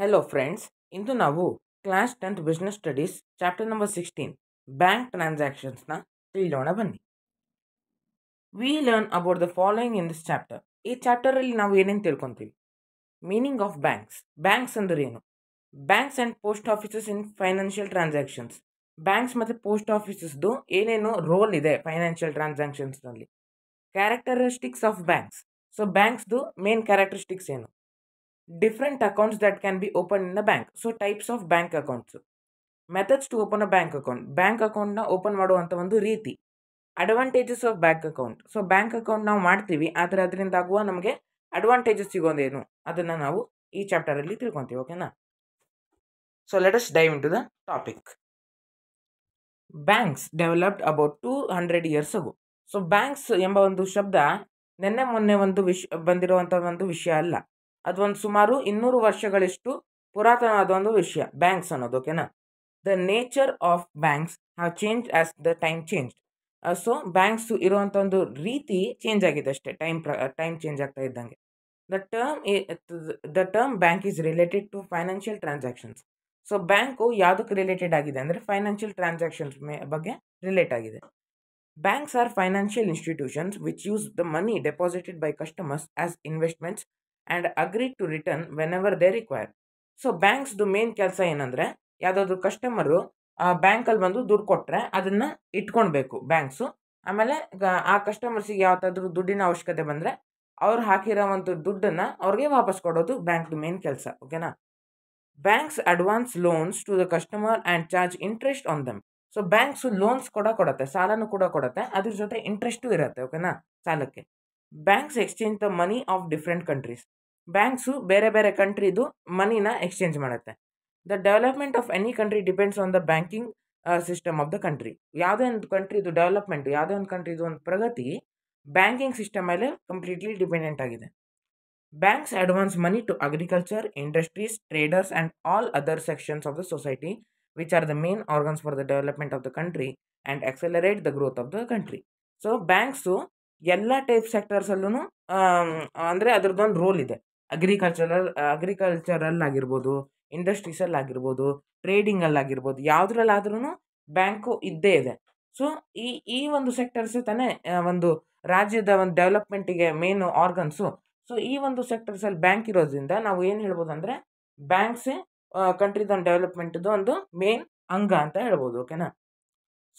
Hello friends ಇಂದು ನಾವು class tenth business studies chapter number sixteen bank ಟ್ರಾನ್ಸಾಕ್ಷನ್ಸ್ನ ತಿಳಿಯೋಣ ಬನ್ನಿ we learn about the following in this chapter ಈ ಚಾಪ್ಟರಲ್ಲಿ ನಾವು ಏನೇನು ತಿಳ್ಕೊತೀವಿ ಮೀನಿಂಗ್ ಆಫ್ ಬ್ಯಾಂಕ್ಸ್ ಬ್ಯಾಂಕ್ಸ್ ಅಂದರೆ ಏನು banks and post offices in financial transactions banks ಮತ್ತು ಪೋಸ್ಟ್ ಆಫೀಸಸ್ದು ಏನೇನು ರೋಲ್ ಇದೆ ಫೈನಾನ್ಷಿಯಲ್ ಟ್ರಾನ್ಸಾಕ್ಷನ್ಸ್ನಲ್ಲಿ ಕ್ಯಾರೆಕ್ಟರಿಸ್ಟಿಕ್ಸ್ ಆಫ್ ಬ್ಯಾಂಕ್ಸ್ ಸೊ ಬ್ಯಾಂಕ್ಸ್ದು ಮೇನ್ ಕ್ಯಾರೆಕ್ಟರಿಸ್ಟಿಕ್ಸ್ ಏನು different accounts that can be open in the bank so types of bank methods to open a bank account bank ಅಕೌಂಟ್ನ open ಮಾಡುವಂಥ ಒಂದು ರೀತಿ advantages of bank account so bank account ನಾವು ಮಾಡ್ತೀವಿ ಆದರೆ ಅದರಿಂದ ಆಗುವ ನಮಗೆ ಅಡ್ವಾಂಟೇಜಸ್ ಸಿಗೋದೇನು ಅದನ್ನು ನಾವು ಈ ಚಾಪ್ಟರಲ್ಲಿ ತಿಳ್ಕೊತೀವಿ ಓಕೆನಾ so let us dive into the topic banks developed about two hundred years ago so banks ಎಂಬ ಒಂದು ಶಬ್ದ ನಿನ್ನೆ ಮೊನ್ನೆ ಒಂದು ವಿಶ್ ಬಂದಿರುವಂಥ ಒಂದು ವಿಷಯ ಅಲ್ಲ ಅದೊಂದು ಸುಮಾರು ಇನ್ನೂರು ವರ್ಷಗಳಷ್ಟು ಪುರಾತನವಾದ ಒಂದು ವಿಷಯ ಬ್ಯಾಂಕ್ಸ್ ಅನ್ನೋದು ಓಕೆನಾ the nature of banks have change as the time change so banks ಇರುವಂಥ ಒಂದು ರೀತಿ ಚೇಂಜ್ ಆಗಿದೆ ಅಷ್ಟೇ ಟೈಮ್ ಪ್ರ ಟೈಮ್ ಚೇಂಜ್ ಆಗ್ತಾ ಇದ್ದಂಗೆ the term the term bank is related to financial transactions so bank ಯಾವುದಕ್ಕೆ ರಿಲೇಟೆಡ್ ಆಗಿದೆ ಅಂದರೆ ಫೈನಾನ್ಷಿಯಲ್ ಟ್ರಾನ್ಸಾಕ್ಷನ್ಸ್ ಮೇ ಬಗ್ಗೆ ರಿಲೇಟ್ ಆಗಿದೆ banks are financial institutions which use the money deposited by customers as investments and agree to return whenever they require so ಬ್ಯಾಂಕ್ಸ್ದು main ಕೆಲಸ ಏನಂದರೆ ಯಾವುದಾದ್ರು ಕಸ್ಟಮರು ಬ್ಯಾಂಕಲ್ಲಿ ಬಂದು ದುಡ್ಡು ಕೊಟ್ಟರೆ ಅದನ್ನು ಇಟ್ಕೊಳ್ಬೇಕು ಬ್ಯಾಂಕ್ಸು ಆಮೇಲೆ ಆ ಕಸ್ಟಮರ್ಸಿಗೆ ಯಾವುದಾದ್ರೂ ದುಡ್ಡಿನ ಅವಶ್ಯಕತೆ ಬಂದರೆ ಅವ್ರು ಹಾಕಿರೋ ಒಂದು ದುಡ್ಡನ್ನು ಅವ್ರಿಗೆ ವಾಪಸ್ ಕೊಡೋದು ಬ್ಯಾಂಕ್ದು ಮೇನ್ ಕೆಲಸ ಓಕೆನಾ banks advance loans to the customer and charge interest on them so banks loans ಕೂಡ ಕೊಡುತ್ತೆ ಸಾಲನೂ ಕೂಡ ಕೊಡುತ್ತೆ ಅದ್ರ ಜೊತೆ ಇಂಟ್ರೆಸ್ಟು ಇರುತ್ತೆ ಓಕೆನಾ ಸಾಲಕ್ಕೆ banks exchange the money of different countries banks ಬೇರೆ ಬೇರೆ ಕಂಟ್ರಿದು ಮನಿನ ಎಕ್ಸ್ಚೇಂಜ್ ಮಾಡುತ್ತೆ the development of any country depends on the banking system of the country ಯಾವುದೇ ಒಂದು ಕಂಟ್ರಿದು ಡೆವಲಪ್ಮೆಂಟ್ ಯಾವುದೇ ಒಂದು ಕಂಟ್ರಿದು ಒಂದು ಪ್ರಗತಿ ಬ್ಯಾಂಕಿಂಗ್ ಸಿಸ್ಟಮ್ ಮೇಲೆ ಕಂಪ್ಲೀಟ್ಲಿ ಡಿಪೆಂಡೆಂಟ್ ಆಗಿದೆ banks advance money to agriculture industries traders and all other sections of the society which are the main organs for the development of the country and accelerate the growth of the country so banks ಎಲ್ಲ type ಸೆಕ್ಟರ್ಸಲ್ಲೂ ಅಂದರೆ ಅದ್ರದ್ದೊಂದು roll ಇದೆ agricultural ಅಗ್ರಿಕಲ್ಚರಲ್ಲಾಗಿರ್ಬೋದು ಆಗಿರ್ಬೋದು ಇಂಡಸ್ಟ್ರೀಸಲ್ಲಿ ಆಗಿರ್ಬೋದು ಟ್ರೇಡಿಂಗಲ್ಲಿ ಆಗಿರ್ಬೋದು ಯಾವುದ್ರಲ್ಲಾದ್ರೂ bank ಇದ್ದೇ ಇದೆ ಸೊ ಈ ಈ ಒಂದು ಸೆಕ್ಟರ್ಸ್ ತಾನೇ ಒಂದು ರಾಜ್ಯದ ಒಂದು ಡೆವಲಪ್ಮೆಂಟಿಗೆ ಮೇನ್ ಆರ್ಗನ್ಸು ಸೊ ಈ ಒಂದು ಸೆಕ್ಟರ್ಸಲ್ಲಿ ಬ್ಯಾಂಕ್ ಇರೋದ್ರಿಂದ ನಾವು ಏನು ಹೇಳ್ಬೋದು ಅಂದರೆ ಬ್ಯಾಂಕ್ಸೇ ಕಂಟ್ರಿದ ಒಂದು ಡೆವಲಪ್ಮೆಂಟ್ದು ಒಂದು ಮೇನ್ ಅಂಗ ಅಂತ ಹೇಳ್ಬೋದು ಓಕೆನಾ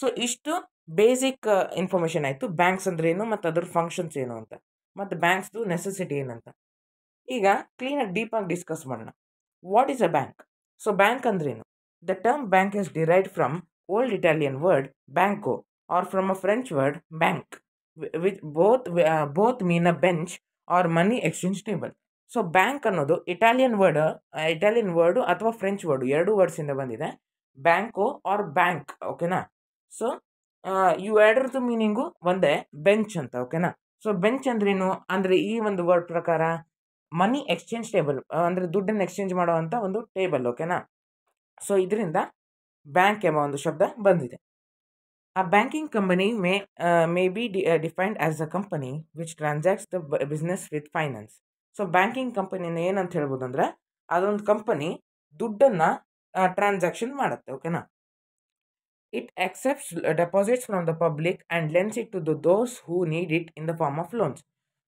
ಸೊ ಇಷ್ಟು ಬೇಸಿಕ್ ಇನ್ಫಾರ್ಮೇಷನ್ ಆಯಿತು ಬ್ಯಾಂಕ್ಸ್ ಅಂದ್ರೆ ಏನು ಮತ್ತು ಅದ್ರ ಫಂಕ್ಷನ್ಸ್ ಏನು ಅಂತ ಮತ್ತು ಬ್ಯಾಂಕ್ಸ್ದು ನೆಸೆಸಿಟಿ ಏನಂತ ಈಗ ಕ್ಲೀನಾಗಿ ಡೀಪಾಗಿ ಡಿಸ್ಕಸ್ ಮಾಡೋಣ what is a bank so bank ಅಂದ್ರೇನು the term bank is derived from old Italian word banco or from a French word bank with both both mean a bench or money exchange table so bank ಅನ್ನೋದು Italian word Italian word ಅಥವಾ French word ಎರಡು ವರ್ಡ್ಸಿಂದ ಬಂದಿದೆ banco or bank ಓಕೆನಾ so ಇವೆರಡರದ್ದು meaning ಒಂದೇ bench ಅಂತ ಓಕೆನಾ ಸೊ ಬೆಂಚ್ ಅಂದ್ರೇನು ಅಂದರೆ ಈ ಒಂದು ವರ್ಡ್ ಪ್ರಕಾರ ಮನಿ ಎಕ್ಸ್ಚೇಂಜ್ ಟೇಬಲ್ ಅಂದರೆ ದುಡ್ಡನ್ನು ಎಕ್ಸ್ಚೇಂಜ್ ಮಾಡುವಂಥ ಒಂದು ಟೇಬಲ್ ಓಕೆನಾ ಸೊ ಇದರಿಂದ ಬ್ಯಾಂಕ್ ಎಂಬ ಒಂದು ಶಬ್ದ ಬಂದಿದೆ ಆ banking company may may be be de uh, defined as a company which transacts the business with finance. So banking ಕಂಪನಿನ ಏನಂತ ಹೇಳ್ಬೋದು ಅಂದರೆ ಅದೊಂದು ಕಂಪನಿ ದುಡ್ಡನ್ನು ಟ್ರಾನ್ಸಾಕ್ಷನ್ ಮಾಡುತ್ತೆ ಓಕೆನಾ It accepts uh, deposits from the public and lends it to the those who need it in the form of loans.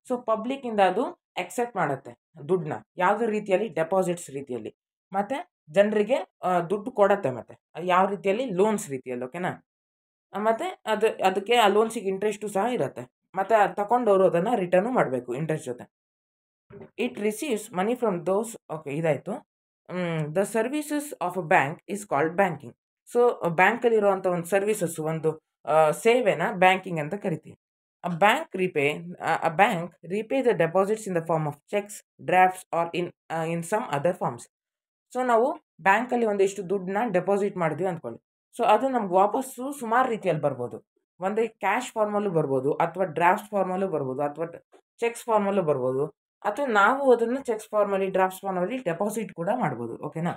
So ಪಬ್ಲಿಕ್ಕಿಂದ ಅದು ಎಕ್ಸೆಪ್ಟ್ ಮಾಡುತ್ತೆ ದುಡ್ಡನ್ನ ಯಾವುದೇ ರೀತಿಯಲ್ಲಿ ಡೆಪಾಸಿಟ್ಸ್ ರೀತಿಯಲ್ಲಿ ಮತ್ತು ಜನರಿಗೆ ದುಡ್ಡು ಕೊಡತ್ತೆ ಮತ್ತೆ ಯಾವ ರೀತಿಯಲ್ಲಿ ಲೋನ್ಸ್ ರೀತಿಯಲ್ಲಿ ಓಕೆನಾ ಮತ್ತು ಅದು ಅದಕ್ಕೆ ಆ ಲೋನ್ಸಿಗೆ ಇಂಟ್ರೆಸ್ಟು ಸಹ ಇರುತ್ತೆ ಮತ್ತು ಅದು ತಗೊಂಡವರು ಅದನ್ನು ರಿಟರ್ನು ಮಾಡಬೇಕು ಇಂಟ್ರೆಸ್ಟ್ ಜೊತೆ it receives money from those okay ಇದಾಯಿತು the services of a bank is called banking so ಬ್ಯಾಂಕಲ್ಲಿರುವಂಥ ಒಂದು ಸರ್ವಿಸಸ್ ಒಂದು ಸೇವೆನ ಬ್ಯಾಂಕಿಂಗ್ ಅಂತ ಕರಿತೀವಿ a bank repay a bank repay the deposits in the form of cheques drafts or in in some other forms so ನಾವು ಬ್ಯಾಂಕಲ್ಲಿ ಒಂದಿಷ್ಟು ದುಡ್ಡನ್ನ ಡೆಪಾಸಿಟ್ ಮಾಡಿದ್ವಿ ಅಂದ್ಕೊಳ್ಳಿ ಸೊ ಅದು ನಮ್ಗೆ ವಾಪಸ್ಸು ಸುಮಾರು ರೀತಿಯಲ್ಲಿ ಬರ್ಬೋದು ಒಂದೇ ಕ್ಯಾಶ್ ಫಾರ್ಮಲ್ಲೂ ಬರ್ಬೋದು ಅಥವಾ ಡ್ರಾಫ್ಟ್ಸ್ ಫಾರ್ಮಲ್ಲೂ ಬರ್ಬೋದು ಅಥವಾ ಚೆಕ್ಸ್ ಫಾರ್ಮಲ್ಲೂ ಬರ್ಬೋದು ಅಥವಾ ನಾವು ಅದನ್ನು ಚೆಕ್ಸ್ ಫಾರ್ಮಲ್ಲಿ ಡ್ರಾಫ್ಟ್ಸ್ ಫಾರ್ಮಲ್ಲಿ ಡೆಪಾಸಿಟ್ ಕೂಡ ಮಾಡ್ಬೋದು ಓಕೆನಾ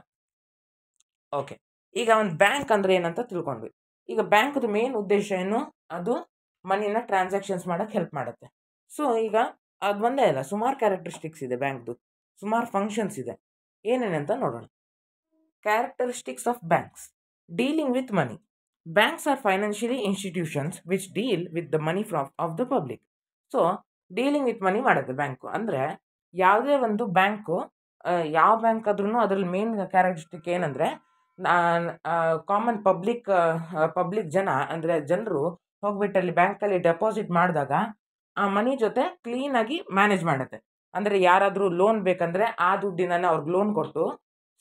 ಓಕೆ ಈಗ ಒಂದು ಬ್ಯಾಂಕ್ ಅಂದರೆ ಏನಂತ ತಿಳ್ಕೊಂಡ್ವಿ ಈಗ ಬ್ಯಾಂಕ್ದು ಮೇನ್ ಉದ್ದೇಶ ಏನು ಅದು ಮನಿನ ಟ್ರಾನ್ಸಾಕ್ಷನ್ಸ್ ಮಾಡೋಕ್ಕೆ ಹೆಲ್ಪ್ ಮಾಡುತ್ತೆ ಸೊ ಈಗ ಅದು ಒಂದೇ ಅಲ್ಲ ಸುಮಾರು ಕ್ಯಾರೆಕ್ಟರಿಸ್ಟಿಕ್ಸ್ ಇದೆ ಬ್ಯಾಂಕ್ದು ಸುಮಾರು ಫಂಕ್ಷನ್ಸ್ ಇದೆ ಅಂತ ನೋಡೋಣ characteristics of banks dealing with money banks are financially institutions which deal with the money from of the public so dealing with money ಮಾಡುತ್ತೆ ಬ್ಯಾಂಕು ಅಂದರೆ ಯಾವುದೇ ಒಂದು ಬ್ಯಾಂಕು ಯಾವ ಬ್ಯಾಂಕ್ ಆದ್ರೂ ಅದ್ರಲ್ಲಿ ಮೇನ್ ಕ್ಯಾರೆಕ್ಟರಿಸ್ಟಿಕ್ ಏನಂದರೆ ಕಾಮನ್ ಪಬ್ಲಿಕ್ ಪಬ್ಲಿಕ್ ಜನ ಅಂದರೆ ಜನರು ಹೋಗ್ಬಿಟ್ಟು ಅಲ್ಲಿ ಬ್ಯಾಂಕಲ್ಲಿ ಡೆಪಾಸಿಟ್ ಮಾಡಿದಾಗ ಆ ಮನಿ ಜೊತೆ ಕ್ಲೀನಾಗಿ ಮ್ಯಾನೇಜ್ ಮಾಡುತ್ತೆ ಅಂದರೆ ಯಾರಾದರೂ ಲೋನ್ ಬೇಕಂದರೆ ಆ ದುಡ್ಡಿನ ಅವ್ರಿಗೆ ಲೋನ್ ಕೊಟ್ಟು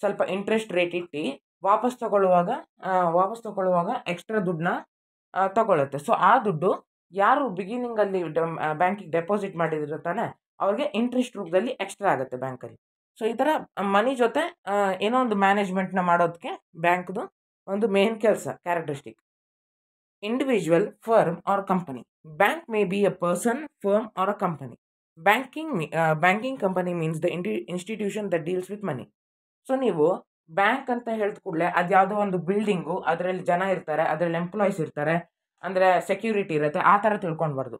ಸ್ವಲ್ಪ ಇಂಟ್ರೆಸ್ಟ್ ರೇಟ್ ಇಟ್ಟು ವಾಪಸ್ ತಗೊಳ್ಳುವಾಗ ವಾಪಸ್ ತಗೊಳ್ಳುವಾಗ ಎಕ್ಸ್ಟ್ರಾ ದುಡ್ಡನ್ನ ತಗೊಳ್ಳುತ್ತೆ ಸೊ ಆ ದುಡ್ಡು ಯಾರು ಬಿಗಿನಿಂಗಲ್ಲಿ ಡ ಬ್ಯಾಂಕಿಗೆ ಡೆಪಾಸಿಟ್ ಮಾಡಿದಿರೋ ತಾನೆ ಅವ್ರಿಗೆ ಇಂಟ್ರೆಸ್ಟ್ ರೂಪದಲ್ಲಿ ಎಕ್ಸ್ಟ್ರಾ ಆಗುತ್ತೆ ಬ್ಯಾಂಕಲ್ಲಿ ಸೊ ಈ ಥರ ಮನಿ ಜೊತೆ ಏನೋ ಒಂದು ಮ್ಯಾನೇಜ್ಮೆಂಟ್ನ ಮಾಡೋದಕ್ಕೆ ಬ್ಯಾಂಕ್ದು ಒಂದು ಮೇನ್ ಕೆಲಸ characteristic individual firm or company bank may be a person firm or a company banking banking company means the indi institution the deals with money so ನೀವು ಬ್ಯಾಂಕ್ ಅಂತ ಹೇಳಿದ ಕೂಡಲೇ ಅದು ಯಾವುದೋ ಒಂದು ಬಿಲ್ಡಿಂಗು ಅದರಲ್ಲಿ ಜನ ಇರ್ತಾರೆ ಅದರಲ್ಲಿ ಎಂಪ್ಲಾಯೀಸ್ ಇರ್ತಾರೆ ಅಂದರೆ ಸೆಕ್ಯೂರಿಟಿ ಇರುತ್ತೆ ಆ ಥರ ತಿಳ್ಕೊಳ್ಬಾರ್ದು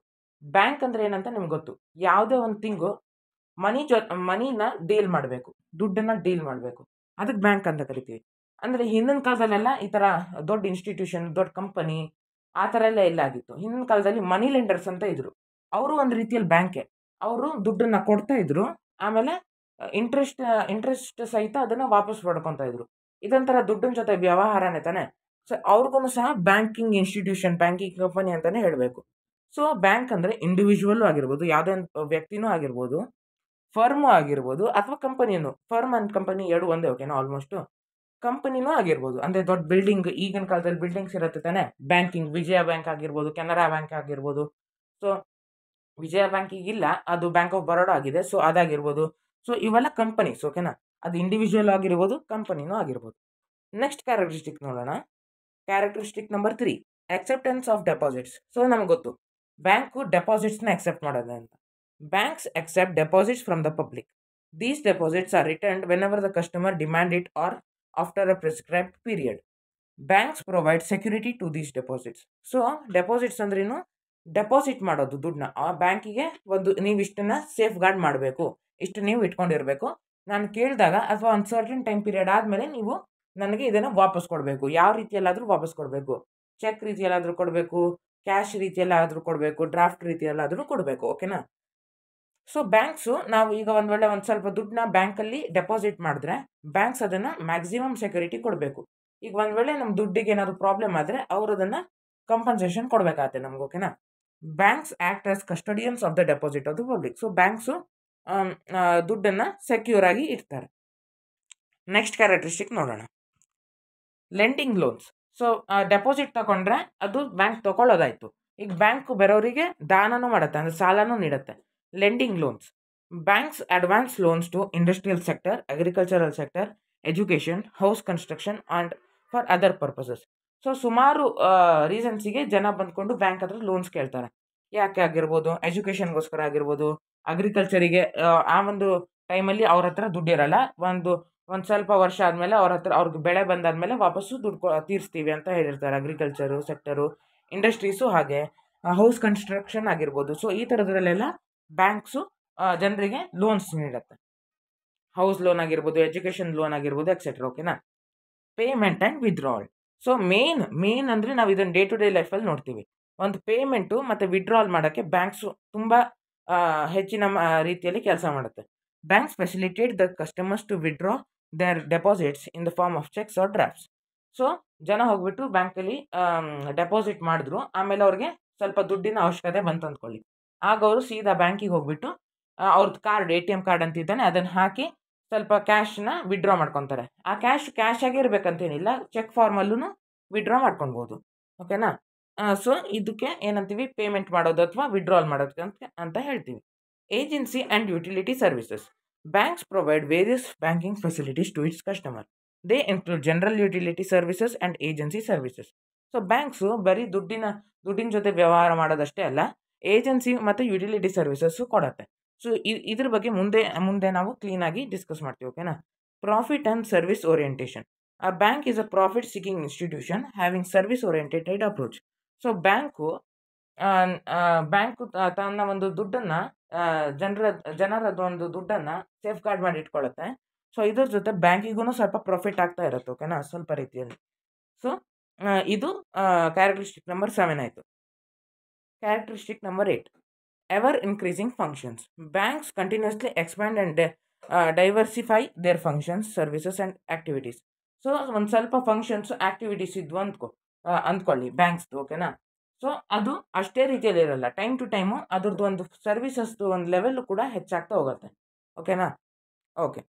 ಬ್ಯಾಂಕ್ ಅಂದರೆ ಏನಂತ ನಿಮ್ಗೆ ಗೊತ್ತು ಯಾವುದೇ ಒಂದು ತಿಂಗು ಮನಿ ಜೊ ಮನಿನ ಡೀಲ್ ಮಾಡಬೇಕು ದುಡ್ಡನ್ನು ಡೀಲ್ ಮಾಡಬೇಕು ಅದಕ್ಕೆ ಬ್ಯಾಂಕ್ ಅಂತ ಕರಿತೀವಿ ಅಂದರೆ ಹಿಂದಿನ ಕಾಲದಲ್ಲೆಲ್ಲ ಈ ಥರ ದೊಡ್ಡ ಇನ್ಸ್ಟಿಟ್ಯೂಷನ್ ದೊಡ್ಡ ಕಂಪನಿ ಆ ಥರ ಎಲ್ಲ ಎಲ್ಲ ಆಗಿತ್ತು ಹಿಂದಿನ ಕಾಲದಲ್ಲಿ ಮನಿ ಲೆಂಡರ್ಸ್ ಅಂತ ಇದ್ದರು ಅವರು ಒಂದು ರೀತಿಯಲ್ಲಿ ಬ್ಯಾಂಕೆ ಅವರು ದುಡ್ಡನ್ನು ಕೊಡ್ತಾ ಇದ್ರು ಆಮೇಲೆ ಇಂಟ್ರೆಸ್ಟ್ ಇಂಟ್ರೆಸ್ಟ್ ಸಹಿತ ಅದನ್ನು ವಾಪಸ್ ಪಡ್ಕೊತಾ ಇದ್ರು ಇದೊಂಥರ ದುಡ್ಡಿನ ಜೊತೆ ವ್ಯವಹಾರನೇ ತಾನೆ ಸೊ ಅವ್ರಿಗೂ ಸಹ ಬ್ಯಾಂಕಿಂಗ್ ಇನ್ಸ್ಟಿಟ್ಯೂಷನ್ ಬ್ಯಾಂಕಿಂಗ್ ಕಂಪನಿ ಅಂತಲೇ ಹೇಳಬೇಕು ಸೊ ಬ್ಯಾಂಕ್ ಅಂದರೆ ಇಂಡಿವಿಜುವಲ್ಲೂ ಆಗಿರ್ಬೋದು ಯಾವುದೇ ವ್ಯಕ್ತಿನೂ ಆಗಿರ್ಬೋದು ಫರ್ಮು ಆಗಿರ್ಬೋದು ಅಥವಾ ಕಂಪನಿನೂ ಫರ್ಮ್ ಆ್ಯಂಡ್ ಕಂಪನಿ ಎರಡು ಒಂದೇ ಓಕೆನಾ ಆಲ್ಮೋಸ್ಟು ಕಂಪನಿನೂ ಆಗಿರ್ಬೋದು ಅಂದರೆ ದೊಡ್ಡ ಬಿಲ್ಡಿಂಗ್ ಈಗಿನ ಕಾಲದಲ್ಲಿ ಬಿಲ್ಡಿಂಗ್ಸ್ ಇರುತ್ತೆ ತಾನೇ ಬ್ಯಾಂಕಿಂಗ್ ವಿಜಯ ಬ್ಯಾಂಕ್ ಆಗಿರ್ಬೋದು ಕೆನರಾ ಬ್ಯಾಂಕ್ ಆಗಿರ್ಬೋದು ಸೊ ವಿಜಯ ಬ್ಯಾಂಕ್ ಈಗಿಲ್ಲ ಅದು ಬ್ಯಾಂಕ್ ಆಫ್ ಬರೋಡ ಆಗಿದೆ ಸೊ ಅದಾಗಿರ್ಬೋದು ಸೊ ಇವೆಲ್ಲ ಕಂಪನೀಸ್ ಓಕೆನಾ ಅದು ಇಂಡಿವಿಜುವಲ್ ಆಗಿರ್ಬೋದು ಕಂಪನಿನೂ ಆಗಿರ್ಬೋದು ನೆಕ್ಸ್ಟ್ ಕ್ಯಾರೆಕ್ಟರಿಸ್ಟಿಕ್ ನೋಡೋಣ characteristic number three acceptance of deposits so ನಮ್ಗೆ ಗೊತ್ತು ಬ್ಯಾಂಕು ಡೆಪಾಸಿಟ್ಸ್ನ ಅಕ್ಸೆಪ್ಟ್ ಮಾಡೋದೆ ಅಂತ Banks accept deposits from the public. These deposits are returned whenever the customer demand it or after a prescribed period. Banks provide security to these deposits so deposits ಅಂದ್ರೇನು deposit ಮಾಡೋದು ದುಡ್ಡನ್ನ ಆ ಬ್ಯಾಂಕಿಗೆ ಒಂದು ನೀವು ಇಷ್ಟನ್ನ safe guard ಮಾಡಬೇಕು ಇಷ್ಟು ನೀವು ಇಟ್ಕೊಂಡಿರಬೇಕು ನಾನು ಕೇಳಿದಾಗ ಅಥವಾ ಒಂದು ಸರ್ಟನ್ ಟೈಮ್ ಪೀರಿಯಡ್ ಆದಮೇಲೆ ನೀವು ನನಗೆ ಇದನ್ನು ವಾಪಸ್ ಕೊಡಬೇಕು ಯಾವ ರೀತಿಯಲ್ಲಾದರೂ ವಾಪಸ್ ಕೊಡಬೇಕು ಚೆಕ್ ರೀತಿಯಲ್ಲಾದರೂ ಕೊಡಬೇಕು ಕ್ಯಾಶ್ ರೀತಿಯಲ್ಲಾದರೂ ಕೊಡಬೇಕು ಡ್ರಾಫ್ಟ್ ರೀತಿಯಲ್ಲಾದರೂ ಕೊಡಬೇಕು ಓಕೆನಾ ಸೊ ಬ್ಯಾಂಕ್ಸು ನಾವು ಈಗ ಒಂದು ವೇಳೆ ಒಂದು ಸ್ವಲ್ಪ ದುಡ್ಡನ್ನ ಬ್ಯಾಂಕಲ್ಲಿ ಡೆಪಾಸಿಟ್ ಮಾಡಿದ್ರೆ ಬ್ಯಾಂಕ್ಸ್ ಅದನ್ನು ಮ್ಯಾಕ್ಸಿಮಮ್ ಸೆಕ್ಯೂರಿಟಿ ಕೊಡಬೇಕು ಈಗ ಒಂದು ವೇಳೆ ನಮ್ಮ ದುಡ್ಡಿಗೆ ಏನಾದರೂ ಪ್ರಾಬ್ಲಮ್ ಆದರೆ ಅವರು ಅದನ್ನು ಕಂಪನ್ಸೇಷನ್ ಕೊಡಬೇಕಾಗತ್ತೆ ನಮ್ಗೆ ಓಕೆನಾ banks act as custodians of the deposit of the public so banks ದುಡ್ಡನ್ನು ಸೆಕ್ಯೂರ್ ಆಗಿ ಇಡ್ತಾರೆ ನೆಕ್ಸ್ಟ್ ಕ್ಯಾರೆಕ್ಟ್ರಿಸ್ಟಿಕ್ ನೋಡೋಣ ಲೆಂಡಿಂಗ್ ಲೋನ್ಸ್ ಸೊ ಡೆಪಾಸಿಟ್ ತಗೊಂಡ್ರೆ ಅದು ಬ್ಯಾಂಕ್ ತಗೊಳ್ಳೋದಾಯ್ತು ಈಗ ಬ್ಯಾಂಕ್ ಬರೋರಿಗೆ ದಾನನೂ ಮಾಡುತ್ತೆ ಅಂದರೆ ಸಾಲನೂ ನೀಡುತ್ತೆ lending loans banks advance loans to industrial sector agricultural sector education house construction and for other purposes so ಸುಮಾರು ರೀಸನ್ಸಿಗೆ ಜನ ಬಂದ್ಕೊಂಡು ಬ್ಯಾಂಕ್ ಹತ್ರ ಲೋನ್ಸ್ ಕೇಳ್ತಾರೆ ಯಾಕೆ ಆಗಿರ್ಬೋದು ಎಜುಕೇಷನ್ಗೋಸ್ಕರ ಆಗಿರ್ಬೋದು ಅಗ್ರಿಕಲ್ಚರಿಗೆ ಆ ಒಂದು ಟೈಮಲ್ಲಿ ಅವ್ರ ಹತ್ರ ದುಡ್ಡಿರಲ್ಲ ಒಂದು ಒಂದು ಸ್ವಲ್ಪ ವರ್ಷ ಆದಮೇಲೆ ಅವ್ರ ಹತ್ರ ಅವ್ರಿಗೆ ಬೆಳೆ ಬಂದಾದಮೇಲೆ ವಾಪಸ್ಸು ದುಡ್ಡು ಕೊ ತೀರಿಸ್ತೀವಿ ಅಂತ ಹೇಳಿರ್ತಾರೆ ಅಗ್ರಿಕಲ್ಚರು ಸೆಕ್ಟರು ಇಂಡಸ್ಟ್ರೀಸು ಹಾಗೆ ಹೌಸ್ ಕನ್ಸ್ಟ್ರಕ್ಷನ್ ಆಗಿರ್ಬೋದು ಸೊ ಈ ಥರದ್ರಲ್ಲೆಲ್ಲ ಬ್ಯಾಂಕ್ಸು ಜನರಿಗೆ ಲೋನ್ಸ್ ನೀಡುತ್ತೆ ಹೌಸ್ ಲೋನ್ ಆಗಿರ್ಬೋದು ಎಜುಕೇಷನ್ ಲೋನ್ ಆಗಿರ್ಬೋದು ಎಕ್ಸೆಟ್ರಾ ಓಕೆನಾ payment and withdrawal so main main ಅಂದರೆ ನಾವು ಇದನ್ನು ಡೇ ಟು ಡೇ ಲೈಫಲ್ಲಿ ನೋಡ್ತೀವಿ ಒಂದು ಪೇಮೆಂಟು ಮತ್ತು ವಿಡ್ರಾಲ್ ಮಾಡೋಕ್ಕೆ ಬ್ಯಾಂಕ್ಸು ತುಂಬ ಹೆಚ್ಚಿನ ರೀತಿಯಲ್ಲಿ ಕೆಲಸ ಮಾಡುತ್ತೆ banks facilitate the customers to withdraw their deposits in the form of cheques or drafts so ಜನ ಹೋಗ್ಬಿಟ್ಟು ಬ್ಯಾಂಕಲ್ಲಿ ಡೆಪಾಸಿಟ್ ಮಾಡಿದ್ರು ಆಮೇಲೆ ಅವ್ರಿಗೆ ಸ್ವಲ್ಪ ದುಡ್ಡಿನ ಅವಶ್ಯಕತೆ ಬಂತು ಅಂದ್ಕೊಳ್ಳಿ ಆಗ ಅವರು ಸೀದಾ ಬ್ಯಾಂಕಿಗೆ ಹೋಗ್ಬಿಟ್ಟು ಅವ್ರದ್ದು card A T M card ಅಂತಿದ್ದಾನೆ ಅದನ್ನು ಹಾಕಿ ಸ್ವಲ್ಪ ಕ್ಯಾಶನ್ನ ವಿಡ್ರಾ ಮಾಡ್ಕೊತಾರೆ ಆ ಕ್ಯಾಶ್ ಕ್ಯಾಶ್ ಆಗಿರ್ಬೇಕಂತೇನಿಲ್ಲ ಇರಬೇಕಂತೇನಿಲ್ಲ ಚೆಕ್ ಫಾರ್ಮಲ್ಲೂ ವಿಡ್ರಾ ಮಾಡ್ಕೊಳ್ಬೋದು ಓಕೆನಾ ಸೊ ಇದಕ್ಕೆ ಏನಂತೀವಿ ಪೇಮೆಂಟ್ ಮಾಡೋದು ಅಥವಾ ವಿಡ್ರಾಲ್ ಮಾಡೋದಕ್ಕೆ ಅಂತ ಅಂತ ಹೇಳ್ತೀವಿ agency and utility services banks provide various banking facilities to its customer they include general utility services and agency services so banks ಬರೀ ದುಡ್ಡಿನ ದುಡ್ಡಿನ ಜೊತೆ ವ್ಯವಹಾರ ಮಾಡೋದಷ್ಟೇ ಅಲ್ಲ ಏಜೆನ್ಸಿ ಮತ್ತು ಯುಟಿಲಿಟಿ ಸರ್ವಿಸಸ್ಸು ಕೊಡುತ್ತೆ ಸೊ ಇದ್ರ ಬಗ್ಗೆ ಮುಂದೆ ಮುಂದೆ ನಾವು ಕ್ಲೀನಾಗಿ ಡಿಸ್ಕಸ್ ಮಾಡ್ತೀವಿ ಓಕೆನಾ profit and service orientation a bank is a profit seeking institution having service oriented approach so bank bank ತನ್ನ ಒಂದು ದುಡ್ಡನ್ನು ಜನರ ಜನರದ್ದು ಒಂದು ದುಡ್ಡನ್ನು ಸೇಫ್ ಗಾರ್ಡ್ ಮಾಡಿ ಇಟ್ಕೊಳ್ಳುತ್ತೆ ಸೊ ಇದ್ರ ಜೊತೆ ಬ್ಯಾಂಕಿಗೂ ಸ್ವಲ್ಪ ಪ್ರಾಫಿಟ್ ಆಗ್ತಾ ಇರುತ್ತೆ ಓಕೆನಾ ಸ್ವಲ್ಪ ರೀತಿಯಲ್ಲಿ ಸೊ ಇದು ಕ್ಯಾರೆಕ್ಟರಿಸ್ಟಿಕ್ ನಂಬರ್ ಸೆವೆನ್ ಆಯಿತು characteristic number eight ever increasing functions banks continuously expand and diversify their functions services and activities so ಒಂದು ಸ್ವಲ್ಪ ಫಂಕ್ಷನ್ಸು ಆ್ಯಕ್ಟಿವಿಟೀಸ್ ಇದ್ವು ಅಂದ್ಕೊ ಅಂದ್ಕೊಳ್ಳಿ ಬ್ಯಾಂಕ್ಸ್ದು ಓಕೆನಾ ಸೊ ಅದು ಅಷ್ಟೇ ರೀತಿಯಲ್ಲಿ ಇರಲ್ಲ ಟೈಮ್ ಟು ಟೈಮು ಅದ್ರದ್ದು ಒಂದು ಸರ್ವಿಸಸ್ದು ಒಂದು ಲೆವೆಲ್ಲು ಕೂಡ ಹೆಚ್ಚಾಗ್ತಾ ಹೋಗುತ್ತೆ ಓಕೆನಾ ಓಕೆ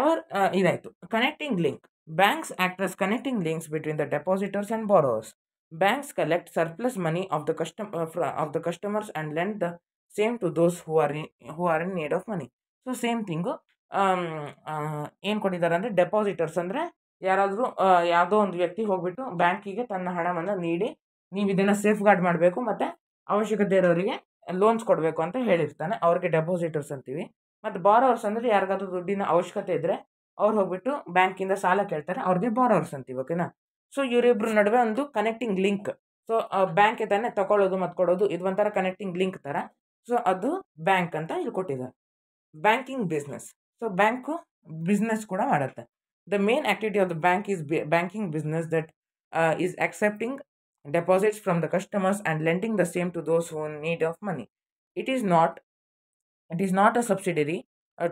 ಎವರ್ ಇದಾಯಿತು connecting link banks act as connecting links between the depositors and borrowers Banks collect surplus money of the custom uh, of the customers and lend the same to those who are in, who are in need of money. So same thing ಏನು ಕೊಟ್ಟಿದ್ದಾರೆ ಅಂದರೆ depositors ಅಂದರೆ ಯಾರಾದರೂ ಯಾವುದೋ ಒಂದು ವ್ಯಕ್ತಿ ಹೋಗ್ಬಿಟ್ಟು ಬ್ಯಾಂಕಿಗೆ ತನ್ನ ಹಣವನ್ನು ನೀಡಿ ನೀವು ಇದನ್ನು ಸೇಫ್ ಗಾರ್ಡ್ ಮಾಡಬೇಕು ಮತ್ತು ಅವಶ್ಯಕತೆ ಇರೋರಿಗೆ ಲೋನ್ಸ್ ಕೊಡಬೇಕು ಅಂತ ಹೇಳಿರ್ತಾನೆ ಅವ್ರಿಗೆ ಡೆಪಾಸಿಟರ್ಸ್ ಅಂತೀವಿ ಮತ್ತು ಬಾರೋವರ್ಸ್ ಅಂದರೆ ಯಾರಿಗಾದ್ರೂ ದುಡ್ಡಿನ ಅವಶ್ಯಕತೆ ಇದ್ದರೆ ಅವ್ರು ಹೋಗ್ಬಿಟ್ಟು ಬ್ಯಾಂಕಿಂದ ಸಾಲ ಕೇಳ್ತಾರೆ ಅವ್ರಿಗೆ ಬಾರೋವರ್ಸ್ ಅಂತೀವಿ ಓಕೆನಾ ಸೊ ಇವರಿಬ್ರ ನಡುವೆ ಒಂದು ಕನೆಕ್ಟಿಂಗ್ ಲಿಂಕ್ ಸೊ ಬ್ಯಾಂಕ್ ತಾನೆ ತಗೊಳ್ಳೋದು ಮತ್ತು ಕೊಡೋದು ಇದು ಒಂಥರ ಕನೆಕ್ಟಿಂಗ್ ಲಿಂಕ್ ಥರ ಸೊ ಅದು ಬ್ಯಾಂಕ್ ಅಂತ ಇಲ್ಲಿ ಕೊಟ್ಟಿದ್ದಾರೆ banking business so bank business ಕೂಡ ಮಾಡುತ್ತೆ the main activity of the bank is banking business that is accepting deposits from the customers and lending the same to those who need of money it is not it is not a subsidiary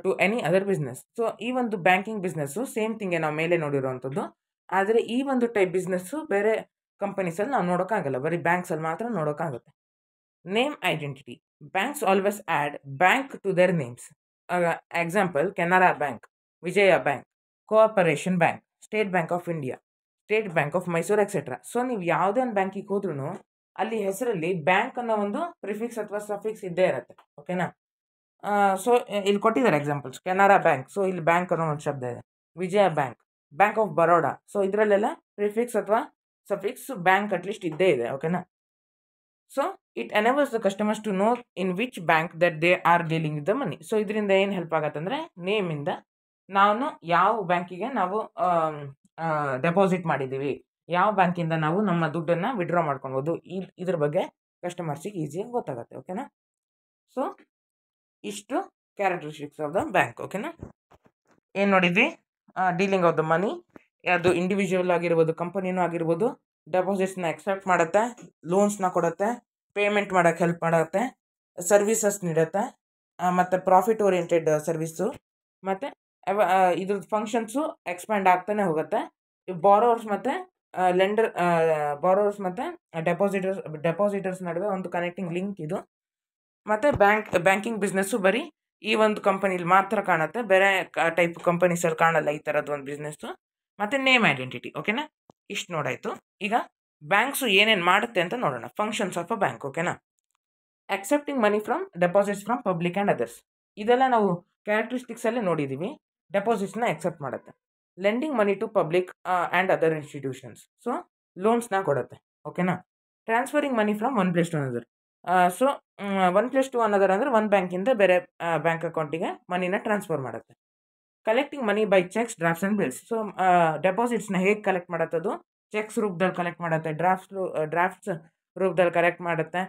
to any other business so ಈ ಒಂದು banking business same ಥಿಂಗೆ ನಾವು ಮೇಲೆ ನೋಡಿರುವಂಥದ್ದು ಆದರೆ ಈ ಒಂದು type business ಬೇರೆ ಕಂಪನೀಸಲ್ಲಿ ನಾವು ನೋಡೋಕ್ಕಾಗಲ್ಲ ಬರೀ ಬ್ಯಾಂಕ್ಸಲ್ಲಿ ಮಾತ್ರ ನೋಡೋಕ್ಕಾಗುತ್ತೆ name identity banks always add bank to their names example Canara bank Vijaya bank cooperation bank state bank of India state bank of Mysore etcetera so ನೀವು ಯಾವುದೇ ಒಂದು ಬ್ಯಾಂಕಿಗೆ ಹೋದ್ರೂ ಅಲ್ಲಿ ಹೆಸರಲ್ಲಿ ಬ್ಯಾಂಕ್ ಅನ್ನೋ ಒಂದು ಪ್ರಿಫಿಕ್ಸ್ ಅಥವಾ ಸಫಿಕ್ಸ್ ಇದ್ದೇ ಇರುತ್ತೆ ಓಕೆನಾ ಸೊ ಇಲ್ಲಿ ಕೊಟ್ಟಿದ್ದಾರೆ ಎಕ್ಸಾಂಪಲ್ಸ್ ಕೆನರಾ ಬ್ಯಾಂಕ್ ಸೊ ಇಲ್ಲಿ ಬ್ಯಾಂಕ್ ಅನ್ನೋ ಒಂದು ಶಬ್ದ ಇದೆ Vijaya bank bank of Baroda so ಇದರಲ್ಲೆಲ್ಲ ಪ್ರಿಫಿಕ್ಸ್ ಅಥವಾ ಸಫಿಕ್ಸ್ ಬ್ಯಾಂಕ್ ಅಟ್ಲೀಸ್ಟ್ ಇದ್ದೇ ಇದೆ ಓಕೆನಾ so it enables the customers to know in which bank that they are dealing with the money so ಇದರಿಂದ ಏನು ಹೆಲ್ಪ್ ಅಂದರೆ ನೇಮಿಂದ ನಾನು ಯಾವ ಬ್ಯಾಂಕಿಗೆ ನಾವು ಡೆಪಾಸಿಟ್ ಮಾಡಿದ್ದೀವಿ ಯಾವ ಬ್ಯಾಂಕಿಂದ ನಾವು ನಮ್ಮ ದುಡ್ಡನ್ನು ವಿಡ್ರಾ ಮಾಡ್ಕೊಬೋದು ಇದ್ರ ಬಗ್ಗೆ ಕಸ್ಟಮರ್ಸಿಗೆ ಈಸಿಯಾಗಿ ಗೊತ್ತಾಗುತ್ತೆ ಓಕೆನಾ ಸೊ ಇಷ್ಟು ಕ್ಯಾರೆಕ್ಟರಿಸ್ಟಿಕ್ಸ್ ಆಫ್ ದ ಬ್ಯಾಂಕ್ ಓಕೆನಾ ಏನು ನೋಡಿದ್ವಿ ಡೀಲಿಂಗ್ ಆಫ್ ದ ಮನಿ ಅದು ಇಂಡಿವಿಜುವಲ್ ಆಗಿರ್ಬೋದು ಕಂಪನಿನೂ ಆಗಿರ್ಬೋದು ಡೆಪಾಸಿಟ್ಸ್ನ ಎಕ್ಸೆಪ್ಟ್ ಮಾಡುತ್ತೆ ಲೋನ್ಸ್ನ ಕೊಡುತ್ತೆ ಪೇಮೆಂಟ್ ಮಾಡೋಕ್ಕೆ ಹೆಲ್ಪ್ ಮಾಡುತ್ತೆ ಸರ್ವಿಸಸ್ ನೀಡುತ್ತೆ ಮತ್ತು ಪ್ರಾಫಿಟ್ ಓರಿಯೆಂಟೆಡ್ ಸರ್ವಿಸು ಮತ್ತು ಇದ್ರದ್ದು ಫಂಕ್ಷನ್ಸು ಎಕ್ಸ್ಪ್ಯಾಂಡ್ ಆಗ್ತಾನೆ ಹೋಗುತ್ತೆ ಬಾರೋವರ್ಸ್ ಮತ್ತು ಲೆಂಡರ್ ಬಾರೋವರ್ಸ್ ಮತ್ತು ಡೆಪಾಸಿಟರ್ಸ್ ಡೆಪಾಸಿಟರ್ಸ್ ನಡುವೆ ಒಂದು ಕನೆಕ್ಟಿಂಗ್ ಲಿಂಕ್ ಇದು ಮತ್ತು ಬ್ಯಾಂಕ್ ಬ್ಯಾಂಕಿಂಗ್ ಬಿಸ್ನೆಸ್ಸು ಬರೀ ಈ ಒಂದು ಕಂಪನಿಲಿ ಮಾತ್ರ ಕಾಣುತ್ತೆ ಬೇರೆ ಟೈಪ್ ಕಂಪನೀಸಲ್ಲಿ ಕಾಣಲ್ಲ ಈ ಥರದ್ದು ಒಂದು ಬಿಸ್ನೆಸ್ಸು ಮತ್ತು ನೇಮ್ ಐಡೆಂಟಿಟಿ ಓಕೆನಾ ಇಷ್ಟು ನೋಡಾಯಿತು ಈಗ ಬ್ಯಾಂಕ್ಸು ಏನೇನು ಮಾಡುತ್ತೆ ಅಂತ ನೋಡೋಣ ಫಂಕ್ಷನ್ಸ್ ಆಫ್ ಅ ಬ್ಯಾಂಕ್ ಓಕೆನಾ accepting money from deposits from public and others ಇದೆಲ್ಲ ನಾವು ಕ್ಯಾರೆಕ್ಟ್ರಿಸ್ಟಿಕ್ಸಲ್ಲೇ ನೋಡಿದ್ದೀವಿ ಡೆಪಾಸಿಟ್ಸ್ನ ಎಕ್ಸೆಪ್ಟ್ ಮಾಡುತ್ತೆ lending money to public and other institutions so ಲೋನ್ಸ್ನ ಕೊಡುತ್ತೆ ಓಕೆನಾ transferring money from one place to another so one plus to ಅದರ ಅಂದರೆ ಒಂದು ಬ್ಯಾಂಕಿಂದ ಬೇರೆ ಬ್ಯಾಂಕ್ ಅಕೌಂಟಿಗೆ ಮನಿನ ಟ್ರಾನ್ಸ್ಫರ್ ಮಾಡುತ್ತೆ collecting money by cheques drafts and bills so ಡೆಪಾಸಿಟ್ಸ್ನ ಹೇಗೆ ಕಲೆಕ್ಟ್ ಮಾಡತ್ತದು ಚೆಕ್ಸ್ ರೂಪದಲ್ಲಿ ಕಲೆಕ್ಟ್ ಮಾಡುತ್ತೆ ಡ್ರಾಫ್ಟ್ಸ್ ಡ್ರಾಫ್ಟ್ಸ್ ರೂಪದಲ್ಲಿ ಕಲೆಕ್ಟ್ ಮಾಡುತ್ತೆ